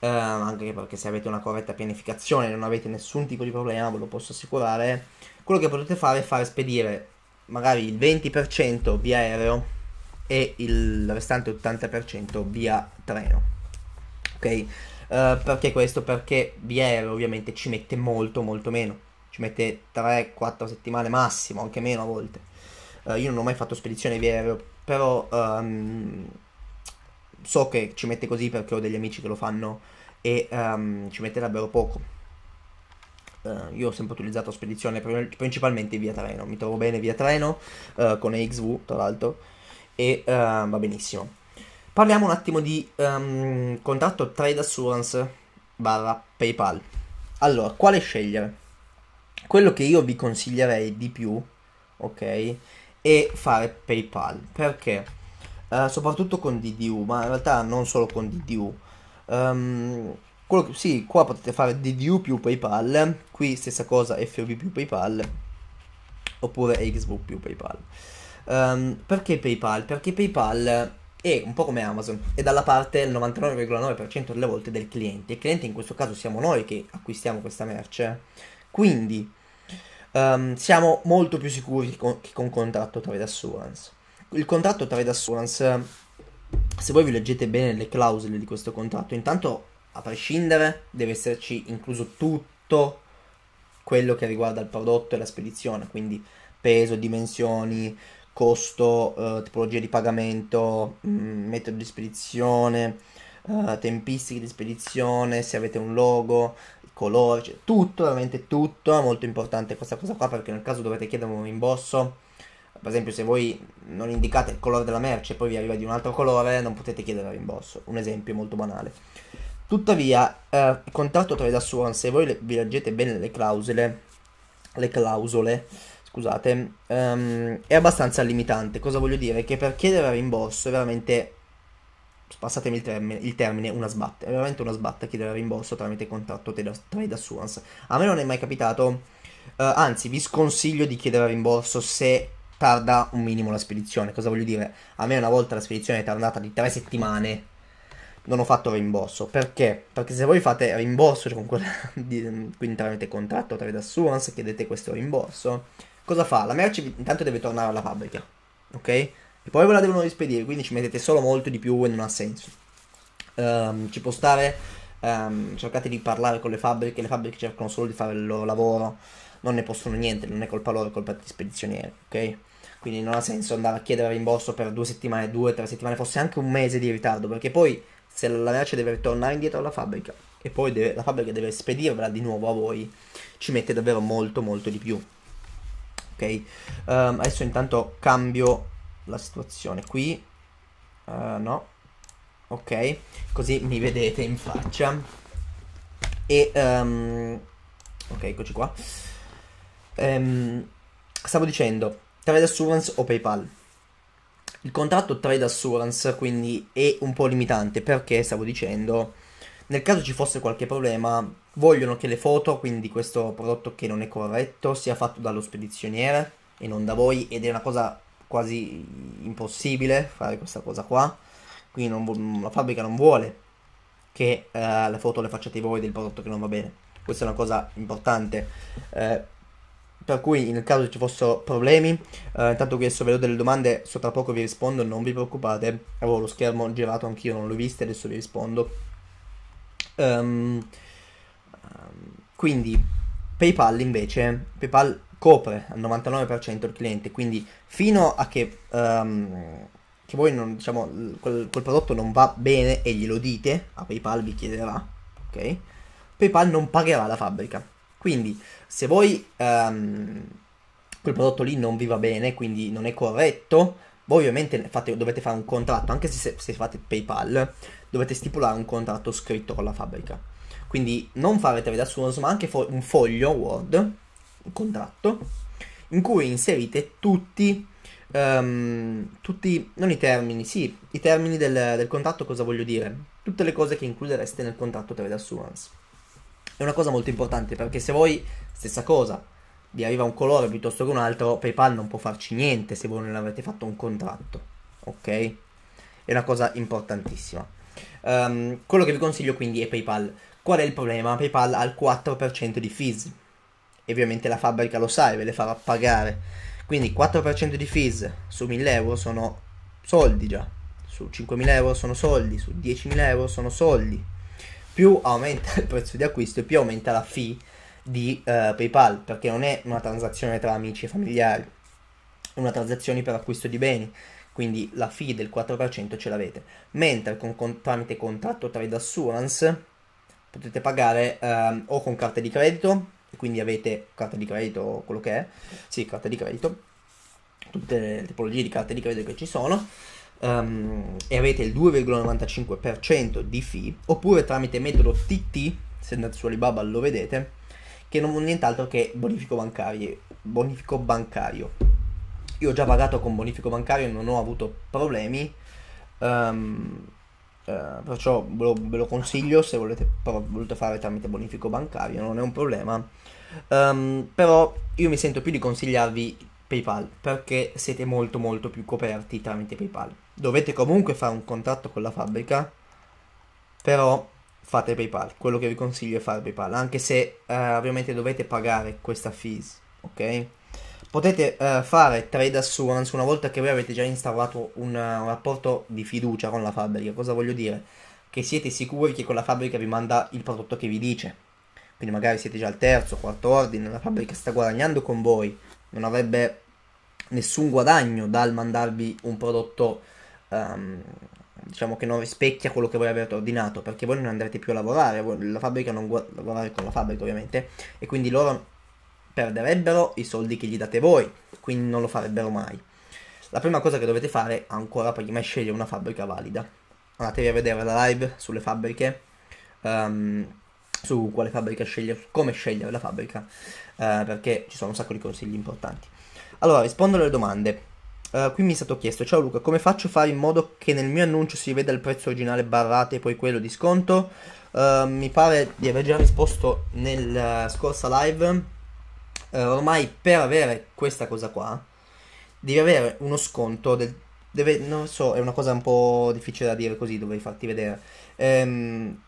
eh, anche perché se avete una corretta pianificazione e non avete nessun tipo di problema, ve lo posso assicurare, quello che potete fare è fare spedire magari il 20% via aereo e il restante 80% via treno. Ok? Uh, perché questo? Perché via aereo ovviamente ci mette molto molto meno. Ci mette 3-4 settimane massimo, anche meno a volte. Uh, io non ho mai fatto spedizione via aereo, però um, so che ci mette così perché ho degli amici che lo fanno e um, ci davvero poco eh, io ho sempre utilizzato spedizione principalmente via treno, mi trovo bene via treno eh, con EXV tra l'altro e eh, va benissimo. Parliamo un attimo di um, contratto trade assurance barra PayPal. Allora, quale scegliere? Quello che io vi consiglierei di più, ok, è fare PayPal perché eh, soprattutto con DDU, ma in realtà non solo con DDU. Um, ehm, quello che, sì, qua potete fare DDU più PayPal, qui stessa cosa FOB più PayPal, oppure Xbook più PayPal. Um, perché PayPal? Perché PayPal è un po' come Amazon, è dalla parte del 99,9% delle volte del cliente. Il cliente in questo caso siamo noi che acquistiamo questa merce. Quindi um, siamo molto più sicuri che con, che con contratto trade assurance. Il contratto trade assurance, se voi vi leggete bene le clausole di questo contratto, intanto a prescindere deve esserci incluso tutto quello che riguarda il prodotto e la spedizione, quindi peso, dimensioni, costo, eh, tipologia di pagamento, mh, mm, metodo di spedizione, eh, tempistiche di spedizione, se avete un logo, colore, cioè tutto, veramente tutto, è molto importante questa cosa qua perché nel caso dovete chiedere un rimborso, per esempio se voi non indicate il colore della merce e poi vi arriva di un altro colore non potete chiedere il rimborso, un esempio molto banale. Tuttavia, eh, il contratto tra Edassuran, se voi le, vi leggete bene le clausole, le clausole, scusate, um, è abbastanza limitante. Cosa voglio dire? Che per chiedere rimborso è veramente, passatemi il termine, il termine una sbatta, è veramente una sbatta chiedere rimborso tramite contratto trade assurance. A me non è mai capitato, uh, anzi vi sconsiglio di chiedere rimborso se tarda un minimo la spedizione. Cosa voglio dire? A me una volta la spedizione è tardata di tre settimane non ho fatto rimborso. Perché? Perché se voi fate rimborso, cioè con quella di, quindi tramite contratto, tramite assurance, chiedete questo rimborso, cosa fa? La merce intanto deve tornare alla fabbrica, ok? E poi ve la devono rispedire, quindi ci mettete solo molto di più e non ha senso. Um, ci può stare, um, cercate di parlare con le fabbriche, le fabbriche cercano solo di fare il loro lavoro, non ne possono niente, non è colpa loro, è colpa degli spedizionieri, ok? Quindi non ha senso andare a chiedere rimborso per due settimane, due, tre settimane, forse anche un mese di ritardo, perché poi se la lavatrice deve tornare indietro alla fabbrica e poi deve, la fabbrica deve spedirvela di nuovo a voi, ci mette davvero molto molto di più. Ok, um, adesso intanto cambio la situazione qui, uh, no, ok, così mi vedete in faccia. E, um, ok, eccoci qua. Um, stavo dicendo, Trade Assurance o PayPal. Il contratto trade assurance quindi è un po' limitante perché, stavo dicendo, nel caso ci fosse qualche problema, vogliono che le foto, quindi questo prodotto che non è corretto, sia fatto dallo spedizioniere e non da voi ed è una cosa quasi impossibile fare questa cosa qua. Quindi vu- la fabbrica non vuole che eh, le foto le facciate voi del prodotto che non va bene. Questa è una cosa importante. Eh, per cui nel caso ci fossero problemi, eh, intanto qui adesso vedo delle domande, so tra poco vi rispondo, non vi preoccupate, avevo lo schermo girato anch'io, non l'ho vista, adesso vi rispondo. Um, quindi PayPal invece, PayPal copre al 99% il cliente, quindi fino a che, um, che voi non, diciamo, quel, quel, prodotto non va bene e glielo dite, a PayPal vi chiederà, ok? PayPal non pagherà la fabbrica. Quindi se voi um, quel prodotto lì non vi va bene, quindi non è corretto, voi ovviamente fate, dovete fare un contratto, anche se, se fate PayPal, dovete stipulare un contratto scritto con la fabbrica. Quindi non fare trade assurance, ma anche fo- un foglio Word, un contratto, in cui inserite tutti, um, tutti, non i termini, sì, i termini del, del contratto, cosa voglio dire? Tutte le cose che includereste nel contratto trade assurance. È una cosa molto importante perché se voi, stessa cosa, vi arriva un colore piuttosto che un altro, PayPal non può farci niente se voi non avete fatto un contratto, ok? È una cosa importantissima. Um, quello che vi consiglio quindi è PayPal. Qual è il problema? PayPal ha il 4% di fees. E ovviamente la fabbrica lo sa e ve le farà pagare. Quindi 4% di fees su 1000 euro sono soldi già. Su 5.000 euro sono soldi, su 10.000 euro sono soldi più aumenta il prezzo di acquisto e più aumenta la fee di uh, PayPal, perché non è una transazione tra amici e familiari, è una transazione per acquisto di beni, quindi la fee del 4% ce l'avete, mentre con, con, tramite contratto trade assurance potete pagare uh, o con carta di credito, quindi avete carta di credito o quello che è, sì, carta di credito, tutte le tipologie di carte di credito che ci sono, um, e avete il 2,95% di fee, oppure tramite metodo TT, se andate su Alibaba lo vedete, che non è nient'altro che bonifico bancario. Bonifico bancario. Io ho già pagato con bonifico bancario, non ho avuto problemi. Um, Uh, perciò ve lo, ve lo, consiglio se volete, però, volete fare tramite bonifico bancario, non è un problema. Um, però io mi sento più di consigliarvi PayPal perché siete molto molto più coperti tramite PayPal dovete comunque fare un contratto con la fabbrica, però fate PayPal, quello che vi consiglio è fare PayPal, anche se eh, ovviamente dovete pagare questa fees, ok? Potete eh, fare trade assurance una volta che voi avete già instaurato un, eh, un rapporto di fiducia con la fabbrica, cosa voglio dire? Che siete sicuri che quella fabbrica vi manda il prodotto che vi dice, quindi magari siete già al terzo, quarto ordine, la fabbrica sta guadagnando con voi, non avrebbe nessun guadagno dal mandarvi un prodotto um, diciamo che non rispecchia quello che voi avete ordinato perché voi non andrete più a lavorare, la fabbrica non vuole lavorare con la fabbrica ovviamente e quindi loro perderebbero i soldi che gli date voi, quindi non lo farebbero mai. La prima cosa che dovete fare ancora prima è scegliere una fabbrica valida. Andatevi a vedere la live sulle fabbriche, um, su quale fabbrica scegliere, come scegliere la fabbrica, uh, perché ci sono un sacco di consigli importanti. Allora, rispondo alle domande. Eh, qui mi è stato chiesto, ciao Luca, come faccio a fare in modo che nel mio annuncio si veda il prezzo originale barrate e poi quello di sconto? Uh, mi pare di aver già risposto nella eh, scorsa live. Uh, ormai per avere questa cosa qua, devi avere uno sconto del... Deve, non so, è una cosa un po' difficile da dire così, dovrei farti vedere. Um,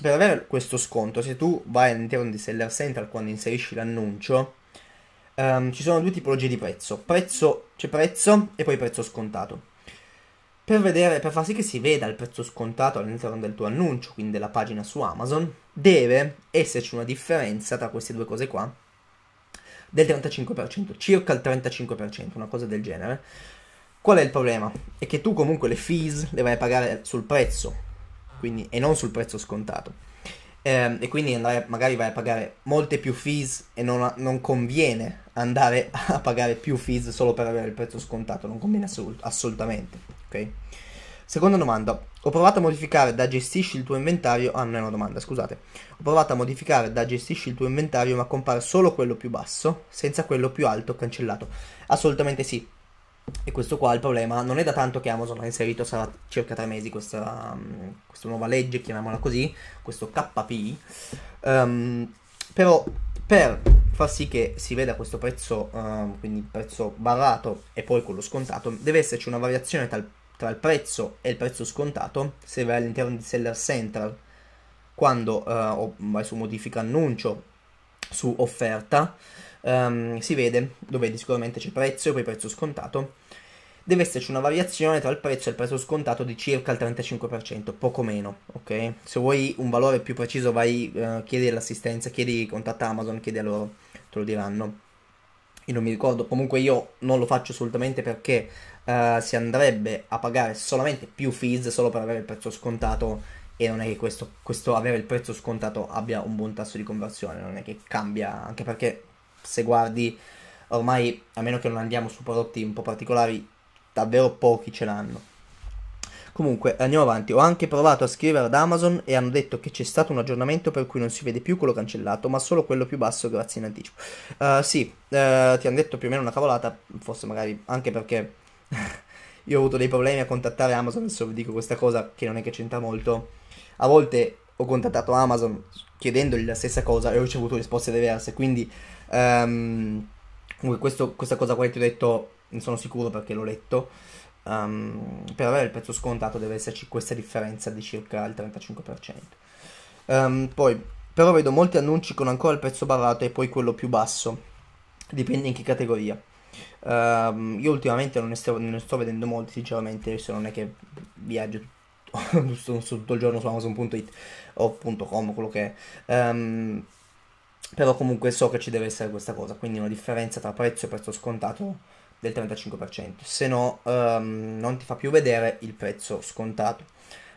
per avere questo sconto, se tu vai all'interno di Seller Central quando inserisci l'annuncio, um, ci sono due tipologie di prezzo. prezzo c'è prezzo e poi prezzo scontato. Per, vedere, per far sì che si veda il prezzo scontato all'interno del tuo annuncio, quindi della pagina su Amazon, deve esserci una differenza tra queste due cose qua del 35%, circa il 35%, una cosa del genere. Qual è il problema? È che tu comunque le fees le vai a pagare sul prezzo quindi, e non sul prezzo scontato. Eh, e quindi andrai, magari vai a pagare molte più fees e non, non conviene andare a pagare più fees solo per avere il prezzo scontato, non conviene assolut- assolutamente, ok? Seconda domanda, ho provato a modificare da gestisci il tuo inventario, ah non è una domanda, scusate, ho provato a modificare da gestisci il tuo inventario ma compare solo quello più basso, senza quello più alto cancellato, assolutamente sì, e questo qua è il problema, non è da tanto che Amazon ha inserito, sarà circa tre mesi questa, mm, questa nuova legge, chiamiamola così, questo KP, um, ehm, però per fa sì che si veda questo prezzo, uh, quindi il prezzo barrato e poi quello scontato, deve esserci una variazione tra il, tra il prezzo e il prezzo scontato se vai all'interno di Seller Central, quando uh, o vai su modifica annuncio, su offerta, um, si vede, dove sicuramente c'è prezzo e poi prezzo scontato, deve esserci una variazione tra il prezzo e il prezzo scontato di circa il 35%, poco meno, ok? Se vuoi un valore più preciso vai, uh, chiedi l'assistenza, chiedi contatto Amazon, chiedi a loro te lo diranno. Io non mi ricordo, comunque io non lo faccio assolutamente perché uh, si andrebbe a pagare solamente più fees solo per avere il prezzo scontato e non è che questo, questo avere il prezzo scontato abbia un buon tasso di conversione, non è che cambia, anche perché se guardi ormai, a meno che non andiamo su prodotti un po' particolari, davvero pochi ce l'hanno. Comunque, andiamo avanti. Ho anche provato a scrivere ad Amazon e hanno detto che c'è stato un aggiornamento per cui non si vede più quello cancellato, ma solo quello più basso grazie in anticipo. Uh, sì, uh, ti hanno detto più o meno una cavolata, forse magari anche perché io ho avuto dei problemi a contattare Amazon, adesso vi dico questa cosa che non è che c'entra molto. A volte ho contattato Amazon chiedendogli la stessa cosa e ho ricevuto risposte diverse, quindi... Um, comunque questo, questa cosa qua che ti ho detto, ne sono sicuro perché l'ho letto um, per avere il prezzo scontato deve esserci questa differenza di circa il 35%. Um, ehm, poi, però vedo molti annunci con ancora il prezzo barato e poi quello più basso, dipende in che categoria. Um, io ultimamente non ne, sto, non ne, sto, vedendo molti, sinceramente, se non è che viaggio tutto, tutto il giorno su Amazon.it o .com, quello che è. Um, però comunque so che ci deve essere questa cosa, quindi una differenza tra prezzo e prezzo scontato del 35%, se no um, non ti fa più vedere il prezzo scontato.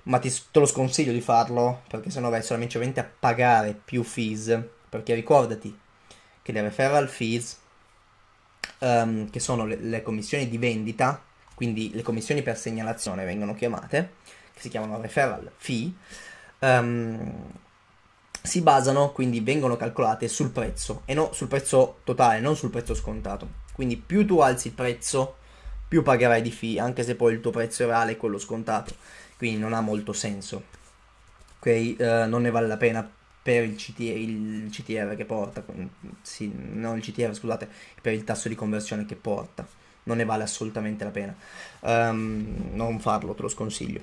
Ma ti, te lo sconsiglio di farlo perché se no vai solamente a pagare più fees. Perché ricordati che le referral fees, um, che sono le, le commissioni di vendita, quindi le commissioni per segnalazione vengono chiamate, che si chiamano referral fee, um, si basano, quindi vengono calcolate sul prezzo e no sul prezzo totale, non sul prezzo scontato. Quindi più tu alzi il prezzo, più pagherai di fee, anche se poi il tuo prezzo reale è quello scontato. Quindi non ha molto senso. Ok, uh, non ne vale la pena per il CTR, il CTR che porta, sì, non il CTR, scusate, per il tasso di conversione che porta. Non ne vale assolutamente la pena. Um, non farlo, te lo sconsiglio.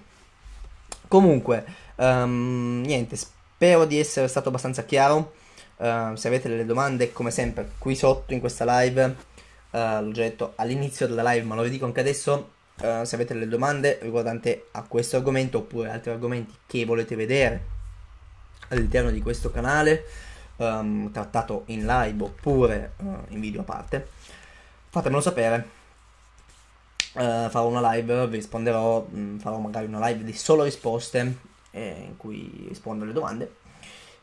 Comunque, um, niente, spero Spero di essere stato abbastanza chiaro. Uh, se avete delle domande, come sempre, qui sotto in questa live, uh, l'ho già detto all'inizio della live, ma lo ridico anche adesso. Uh, se avete delle domande riguardante a questo argomento oppure altri argomenti che volete vedere all'interno di questo canale, um, trattato in live oppure eh, in video a parte, fatemelo sapere. Uh, farò una live, vi risponderò, mh, mm, farò magari una live di solo risposte eh, in cui rispondo alle domande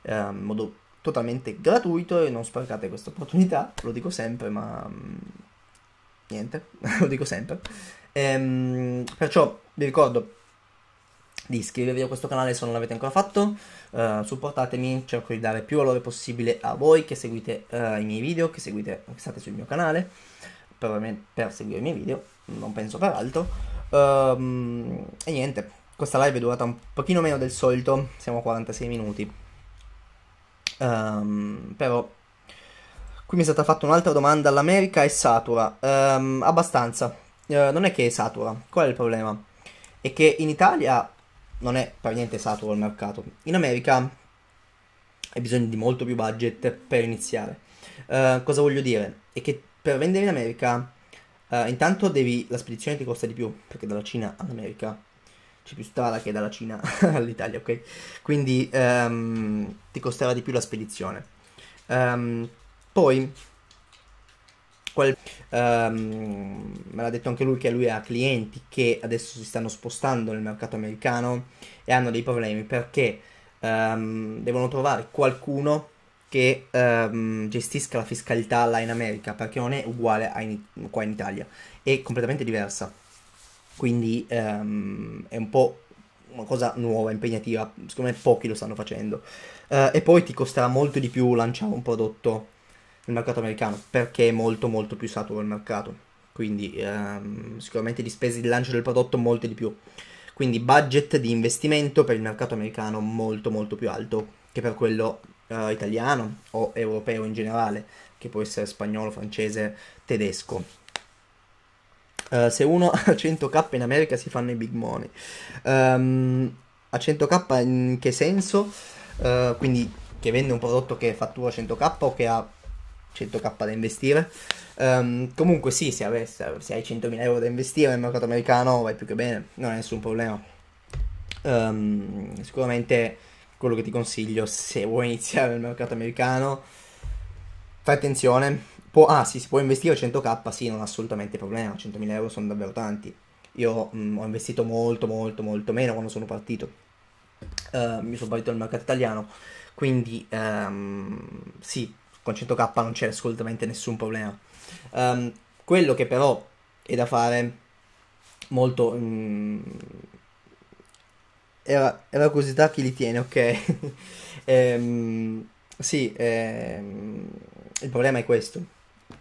eh, in modo totalmente gratuito e non sprecate questa opportunità, lo dico sempre, ma mm, niente, lo dico sempre. Ehm, perciò vi ricordo di iscrivervi a questo canale se non l'avete ancora fatto, uh, supportatemi, cerco di dare più valore possibile a voi che seguite uh, i miei video, che, seguite, che state sul mio canale, per, per seguire i miei video, non penso per altro. Um, e niente, questa live è durata un pochino meno del solito, siamo a 46 minuti. Um, però qui mi è stata fatta un'altra domanda, l'America è satura? Um, abbastanza, uh, non è che è satura, qual è il problema? È che in Italia non è per niente saturo il mercato, in America hai bisogno di molto più budget per iniziare. Uh, cosa voglio dire? È che per vendere in America, uh, intanto devi, la spedizione ti costa di più, perché dalla Cina all'America ci più strada che dalla Cina all'Italia, ok? Quindi um, ti costerà di più la spedizione. Um, poi, qual, um, me l'ha detto anche lui che lui ha clienti che adesso si stanno spostando nel mercato americano e hanno dei problemi perché devono trovare qualcuno che ehm, gestisca la fiscalità là in America perché non è uguale in, qua in Italia, è completamente diversa quindi um, è un po' una cosa nuova, impegnativa, secondo me pochi lo stanno facendo. Uh, e poi ti costerà molto di più lanciare un prodotto nel mercato americano, perché è molto molto più saturo il mercato. Quindi um, sicuramente di spese di lancio del prodotto molte di più. Quindi budget di investimento per il mercato americano molto molto più alto che per quello uh, italiano o europeo in generale, che può essere spagnolo, francese, tedesco. Eh, se uno a 100k in America si fanno i big money. Um, a 100k in che senso? Uh, quindi che vende un prodotto che fattura 100k o che ha 100k da investire? Um, comunque sì, se, avessi, se hai 100.000 euro da investire nel mercato americano vai più che bene, non è nessun problema. Um, sicuramente quello che ti consiglio se vuoi iniziare nel mercato americano, fai attenzione può, ah sì, si può investire 100k, sì, non ha assolutamente problema, 100.000 euro sono davvero tanti. Io mh, mm, ho investito molto, molto, molto meno quando sono partito. Uh, mi sono partito nel mercato italiano, quindi um, sì, con 100k non c'è assolutamente nessun problema. Um, quello che però è da fare molto... Um, era, era curiosità chi li tiene, ok? ehm, sì, ehm, il problema è questo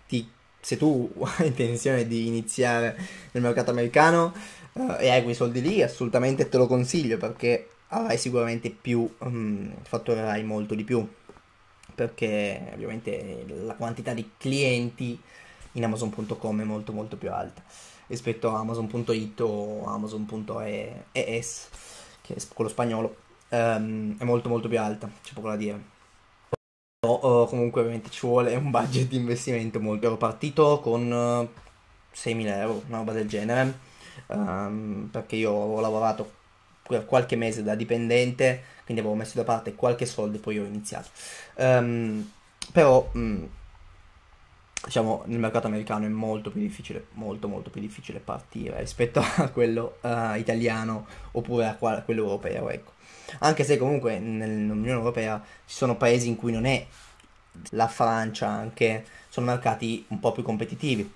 ti, se tu hai intenzione di iniziare nel mercato americano eh, e hai quei soldi lì, assolutamente te lo consiglio perché avrai sicuramente più, um, mm, fatturerai molto di più perché ovviamente la quantità di clienti in amazon.com è molto molto più alta rispetto a amazon.it o amazon.es che è quello spagnolo um, è molto molto più alta c'è poco da dire però esatto, eh, comunque ovviamente ci vuole un budget di investimento molto. Ero partito con 6.000 eh, euro, una roba del genere, um, perché io ho lavorato per qualche mese da dipendente, quindi avevo messo da parte qualche soldo e poi ho iniziato. Um, però um, diciamo nel mercato americano è molto più difficile, molto molto più difficile partire rispetto a quello uh, italiano oppure a quello europeo, ecco anche se comunque nell'Unione Europea ci sono paesi in cui non è la Francia anche, sono mercati un po' più competitivi.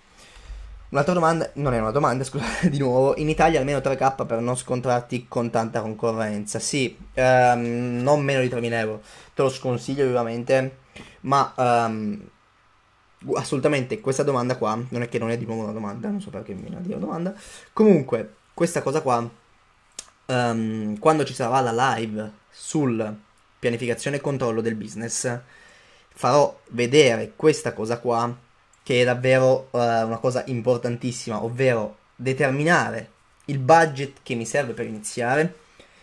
Un'altra domanda, non è una domanda, scusate di nuovo, in Italia almeno 3K per non scontrarti con tanta concorrenza, sì, ehm, non meno di 3.000 euro, te lo sconsiglio vivamente, ma ehm, assolutamente questa domanda qua, non è che non è di nuovo una domanda, non so perché mi viene a dire una domanda, comunque questa cosa qua um, quando ci sarà la live sul pianificazione e controllo del business, farò vedere questa cosa qua, che è davvero uh, una cosa importantissima, ovvero determinare il budget che mi serve per iniziare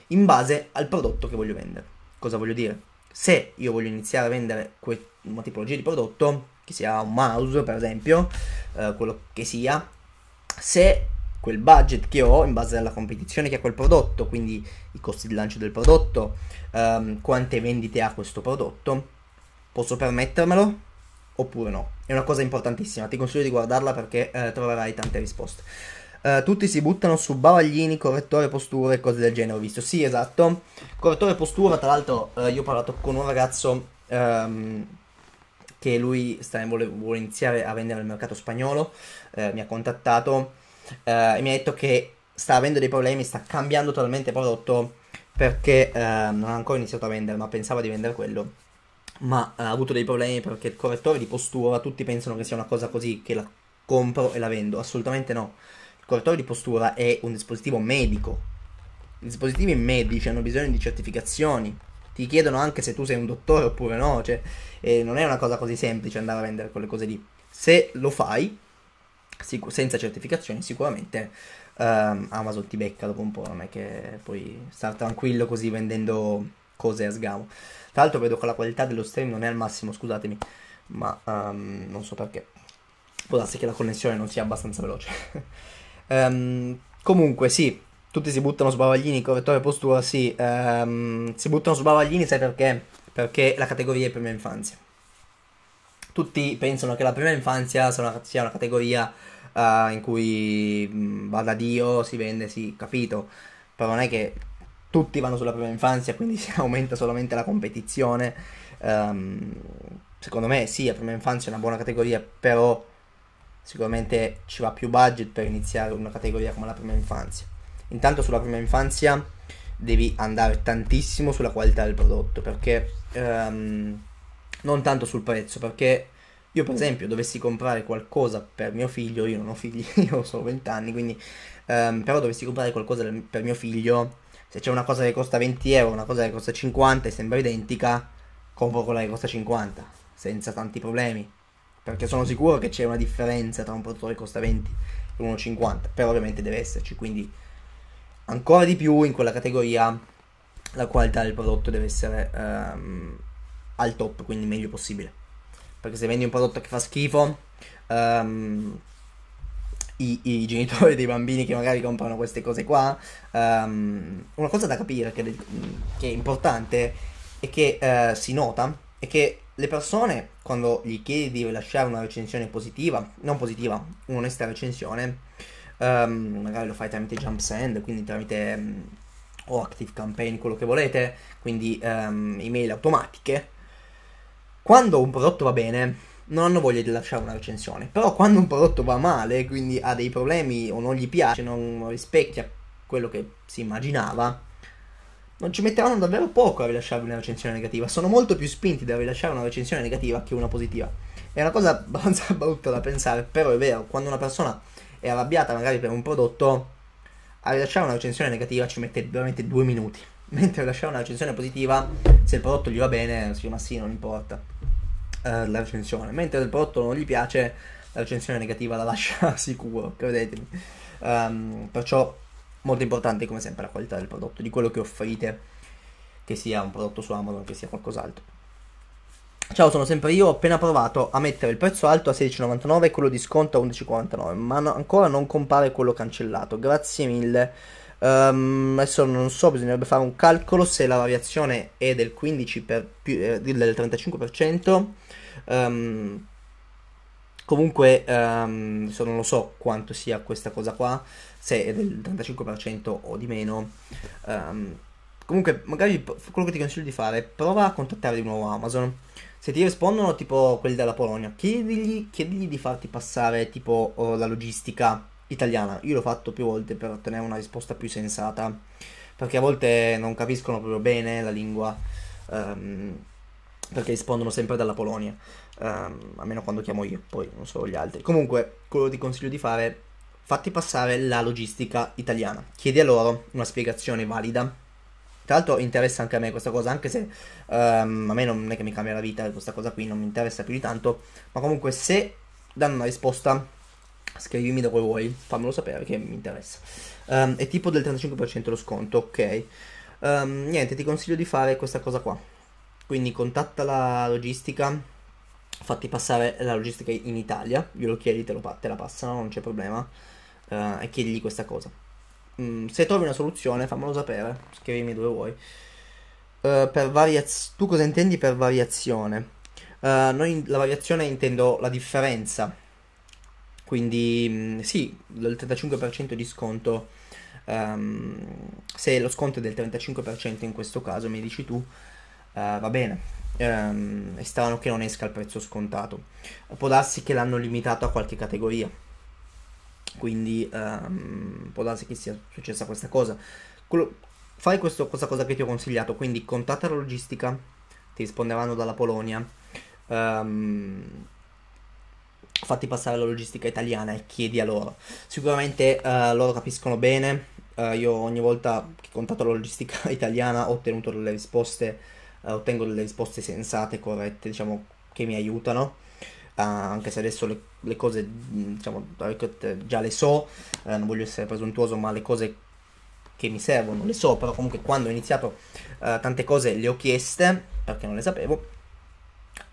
in base al prodotto che voglio vendere. Cosa voglio dire? Se io voglio iniziare a vendere que- una tipologia di prodotto, che sia un mouse per esempio, eh, quello che sia, se quel budget che ho in base alla competizione che ha quel prodotto, quindi i costi di lancio del prodotto, um, quante vendite ha questo prodotto, posso permettermelo oppure no? È una cosa importantissima, ti consiglio di guardarla perché eh, troverai tante risposte. Uh, tutti si buttano su bavaglini, correttore, postura e cose del genere, ho visto. Sì, esatto. Correttore postura, tra l'altro, uh, io ho parlato con un ragazzo um, che lui sta, vuole, vuole, iniziare a vendere nel mercato spagnolo, uh, mi ha contattato eh, e mi ha detto che sta avendo dei problemi, sta cambiando totalmente prodotto perché eh, non ha ancora iniziato a vendere, ma pensava di vendere quello. Ma ha avuto dei problemi perché il correttore di postura, tutti pensano che sia una cosa così, che la compro e la vendo. Assolutamente no. Il correttore di postura è un dispositivo medico. I dispositivi medici hanno bisogno di certificazioni. Ti chiedono anche se tu sei un dottore oppure no. Cioè, eh, non è una cosa così semplice andare a vendere quelle cose lì. Se lo fai, sic- senza certificazioni sicuramente ehm, Amazon ti becca dopo un po', non è che puoi stare tranquillo così vendendo cose a sgamo. Tra l'altro vedo che la qualità dello stream non è al massimo, scusatemi, ma um, non so perché. Può darsi che la connessione non sia abbastanza veloce. um, comunque sì, tutti si buttano su Bavaglini, correttore postura sì, um, si buttano su Bavaglini sai perché? Perché la categoria è prima infanzia tutti pensano che la prima infanzia sia una, sia una categoria uh, in cui mh, vada Dio, si vende, sì, capito, però non è che tutti vanno sulla prima infanzia, quindi si aumenta solamente la competizione. Um, secondo me sì, la prima infanzia è una buona categoria, però sicuramente ci va più budget per iniziare una categoria come la prima infanzia. Intanto sulla prima infanzia devi andare tantissimo sulla qualità del prodotto perché um, non tanto sul prezzo, perché io per mm. esempio dovessi comprare qualcosa per mio figlio, io non ho figli, io ho solo 20 anni, quindi ehm, però dovessi comprare qualcosa per mio figlio, se c'è una cosa che costa 20 euro, una cosa che costa 50 e sembra identica, compro quella che costa 50, senza tanti problemi, perché sono sicuro che c'è una differenza tra un prodotto che costa 20 e uno 50, però ovviamente deve esserci, quindi ancora di più in quella categoria la qualità del prodotto deve essere... Ehm, al top, quindi il meglio possibile. Perché se vendi un prodotto che fa schifo, um, i, i, genitori dei bambini che magari comprano queste cose qua, um, una cosa da capire che, che è importante e che uh, si nota è che le persone quando gli chiedi di lasciare una recensione positiva, non positiva, un'onesta recensione, um, magari lo fai tramite jump send, quindi tramite um, o active campaign, quello che volete, quindi um, email automatiche, quando un prodotto va bene, non hanno voglia di lasciare una recensione. Però quando un prodotto va male, quindi ha dei problemi o non gli piace, non rispecchia quello che si immaginava, non ci metteranno davvero poco a rilasciare una recensione negativa. Sono molto più spinti da rilasciare una recensione negativa che una positiva. È una cosa abbastanza brutta da pensare, però è vero, quando una persona è arrabbiata magari per un prodotto, a rilasciare una recensione negativa ci mette veramente due minuti. Mentre rilasciare una recensione positiva, se il prodotto gli va bene, si chiama sì, non importa eh, la recensione, mentre il prodotto non gli piace la recensione negativa la lascia sicuro, credetemi. Um, perciò molto importante come sempre la qualità del prodotto, di quello che offrite, che sia un prodotto su Amazon, che sia qualcos'altro. Ciao, sono sempre io, ho appena provato a mettere il prezzo alto a 16,99 e quello di sconto a 11,49, ma no, ancora non compare quello cancellato. Grazie mille Um, adesso non so, bisognerebbe fare un calcolo se la variazione è del 15 per più, eh, del 35%. Um, ehm, comunque, um, adesso non lo so quanto sia questa cosa qua, se è del 35% o di meno. comunque, magari quello che ti consiglio di fare è prova a contattare di nuovo Amazon. Se ti rispondono tipo quelli della Polonia, chiedigli, chiedigli di farti passare tipo oh, la logistica italiana. Io l'ho fatto più volte per ottenere una risposta più sensata, perché a volte non capiscono proprio bene la lingua, um, perché rispondono sempre dalla Polonia, um, a meno quando chiamo io, poi non so gli altri. Comunque, quello che ti consiglio di fare, fatti passare la logistica italiana, chiedi a loro una spiegazione valida. Tra l'altro interessa anche a me questa cosa, anche se um, a me non è che mi cambia la vita, questa cosa qui non mi interessa più di tanto, ma comunque se danno una risposta Scrivimi dove vuoi, fammelo sapere che mi interessa. Um, è tipo del 35% lo sconto, ok. Um, niente, ti consiglio di fare questa cosa qua. Quindi contatta la logistica, fatti passare la logistica in Italia, glielo chiedi, te, lo, te la passano, non c'è problema. Uh, e chiedigli questa cosa. Mm, se trovi una soluzione, fammelo sapere, scrivimi dove vuoi. Uh, per variaz- tu cosa intendi per variazione? Uh, noi, la variazione intendo la differenza quindi mm, sì, il 35% di sconto, um, se lo sconto è del 35% in questo caso, mi dici tu, uh, va bene. Um, è strano che non esca il prezzo scontato. Può darsi che l'hanno limitato a qualche categoria. Quindi um, può darsi che sia successa questa cosa. Quello, fai questo, questa cosa che ti ho consigliato, quindi contatta la logistica, ti risponderanno dalla Polonia. Um, fatti passare la logistica italiana e chiedi a loro. Sicuramente uh, loro capiscono bene, uh, io ogni volta che contatto la logistica italiana ho ottenuto delle risposte, uh, ottengo delle risposte sensate, corrette, diciamo, che mi aiutano. anche se adesso le, le cose mm, diciamo, già le so, non voglio essere presuntuoso, ma le cose che mi servono le so, però comunque quando ho iniziato tante cose le ho chieste perché non le sapevo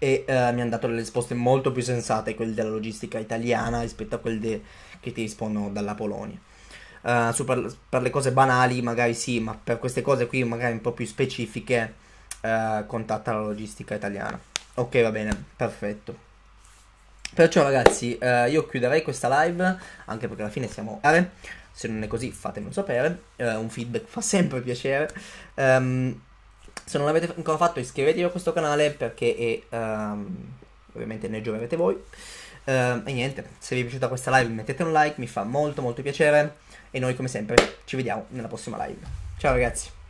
e eh, mi hanno dato delle risposte molto più sensate quelle della logistica italiana rispetto a quelle de- che ti rispondono dalla Polonia. Uh, eh, per, per, le cose banali magari sì, ma per queste cose qui magari un po' più specifiche uh, contatta la logistica italiana. Ok, va bene, perfetto. Perciò ragazzi, eh, io chiuderei questa live, anche perché alla fine siamo a Se non è così fatemelo sapere, eh, un feedback fa sempre piacere. Um, se non l'avete ancora fatto iscrivetevi a questo canale perché è, eh, um, ehm, ovviamente ne gioverete voi. Uh, e niente, se vi è piaciuta questa live mettete un like, mi fa molto molto piacere e noi come sempre ci vediamo nella prossima live. Ciao ragazzi!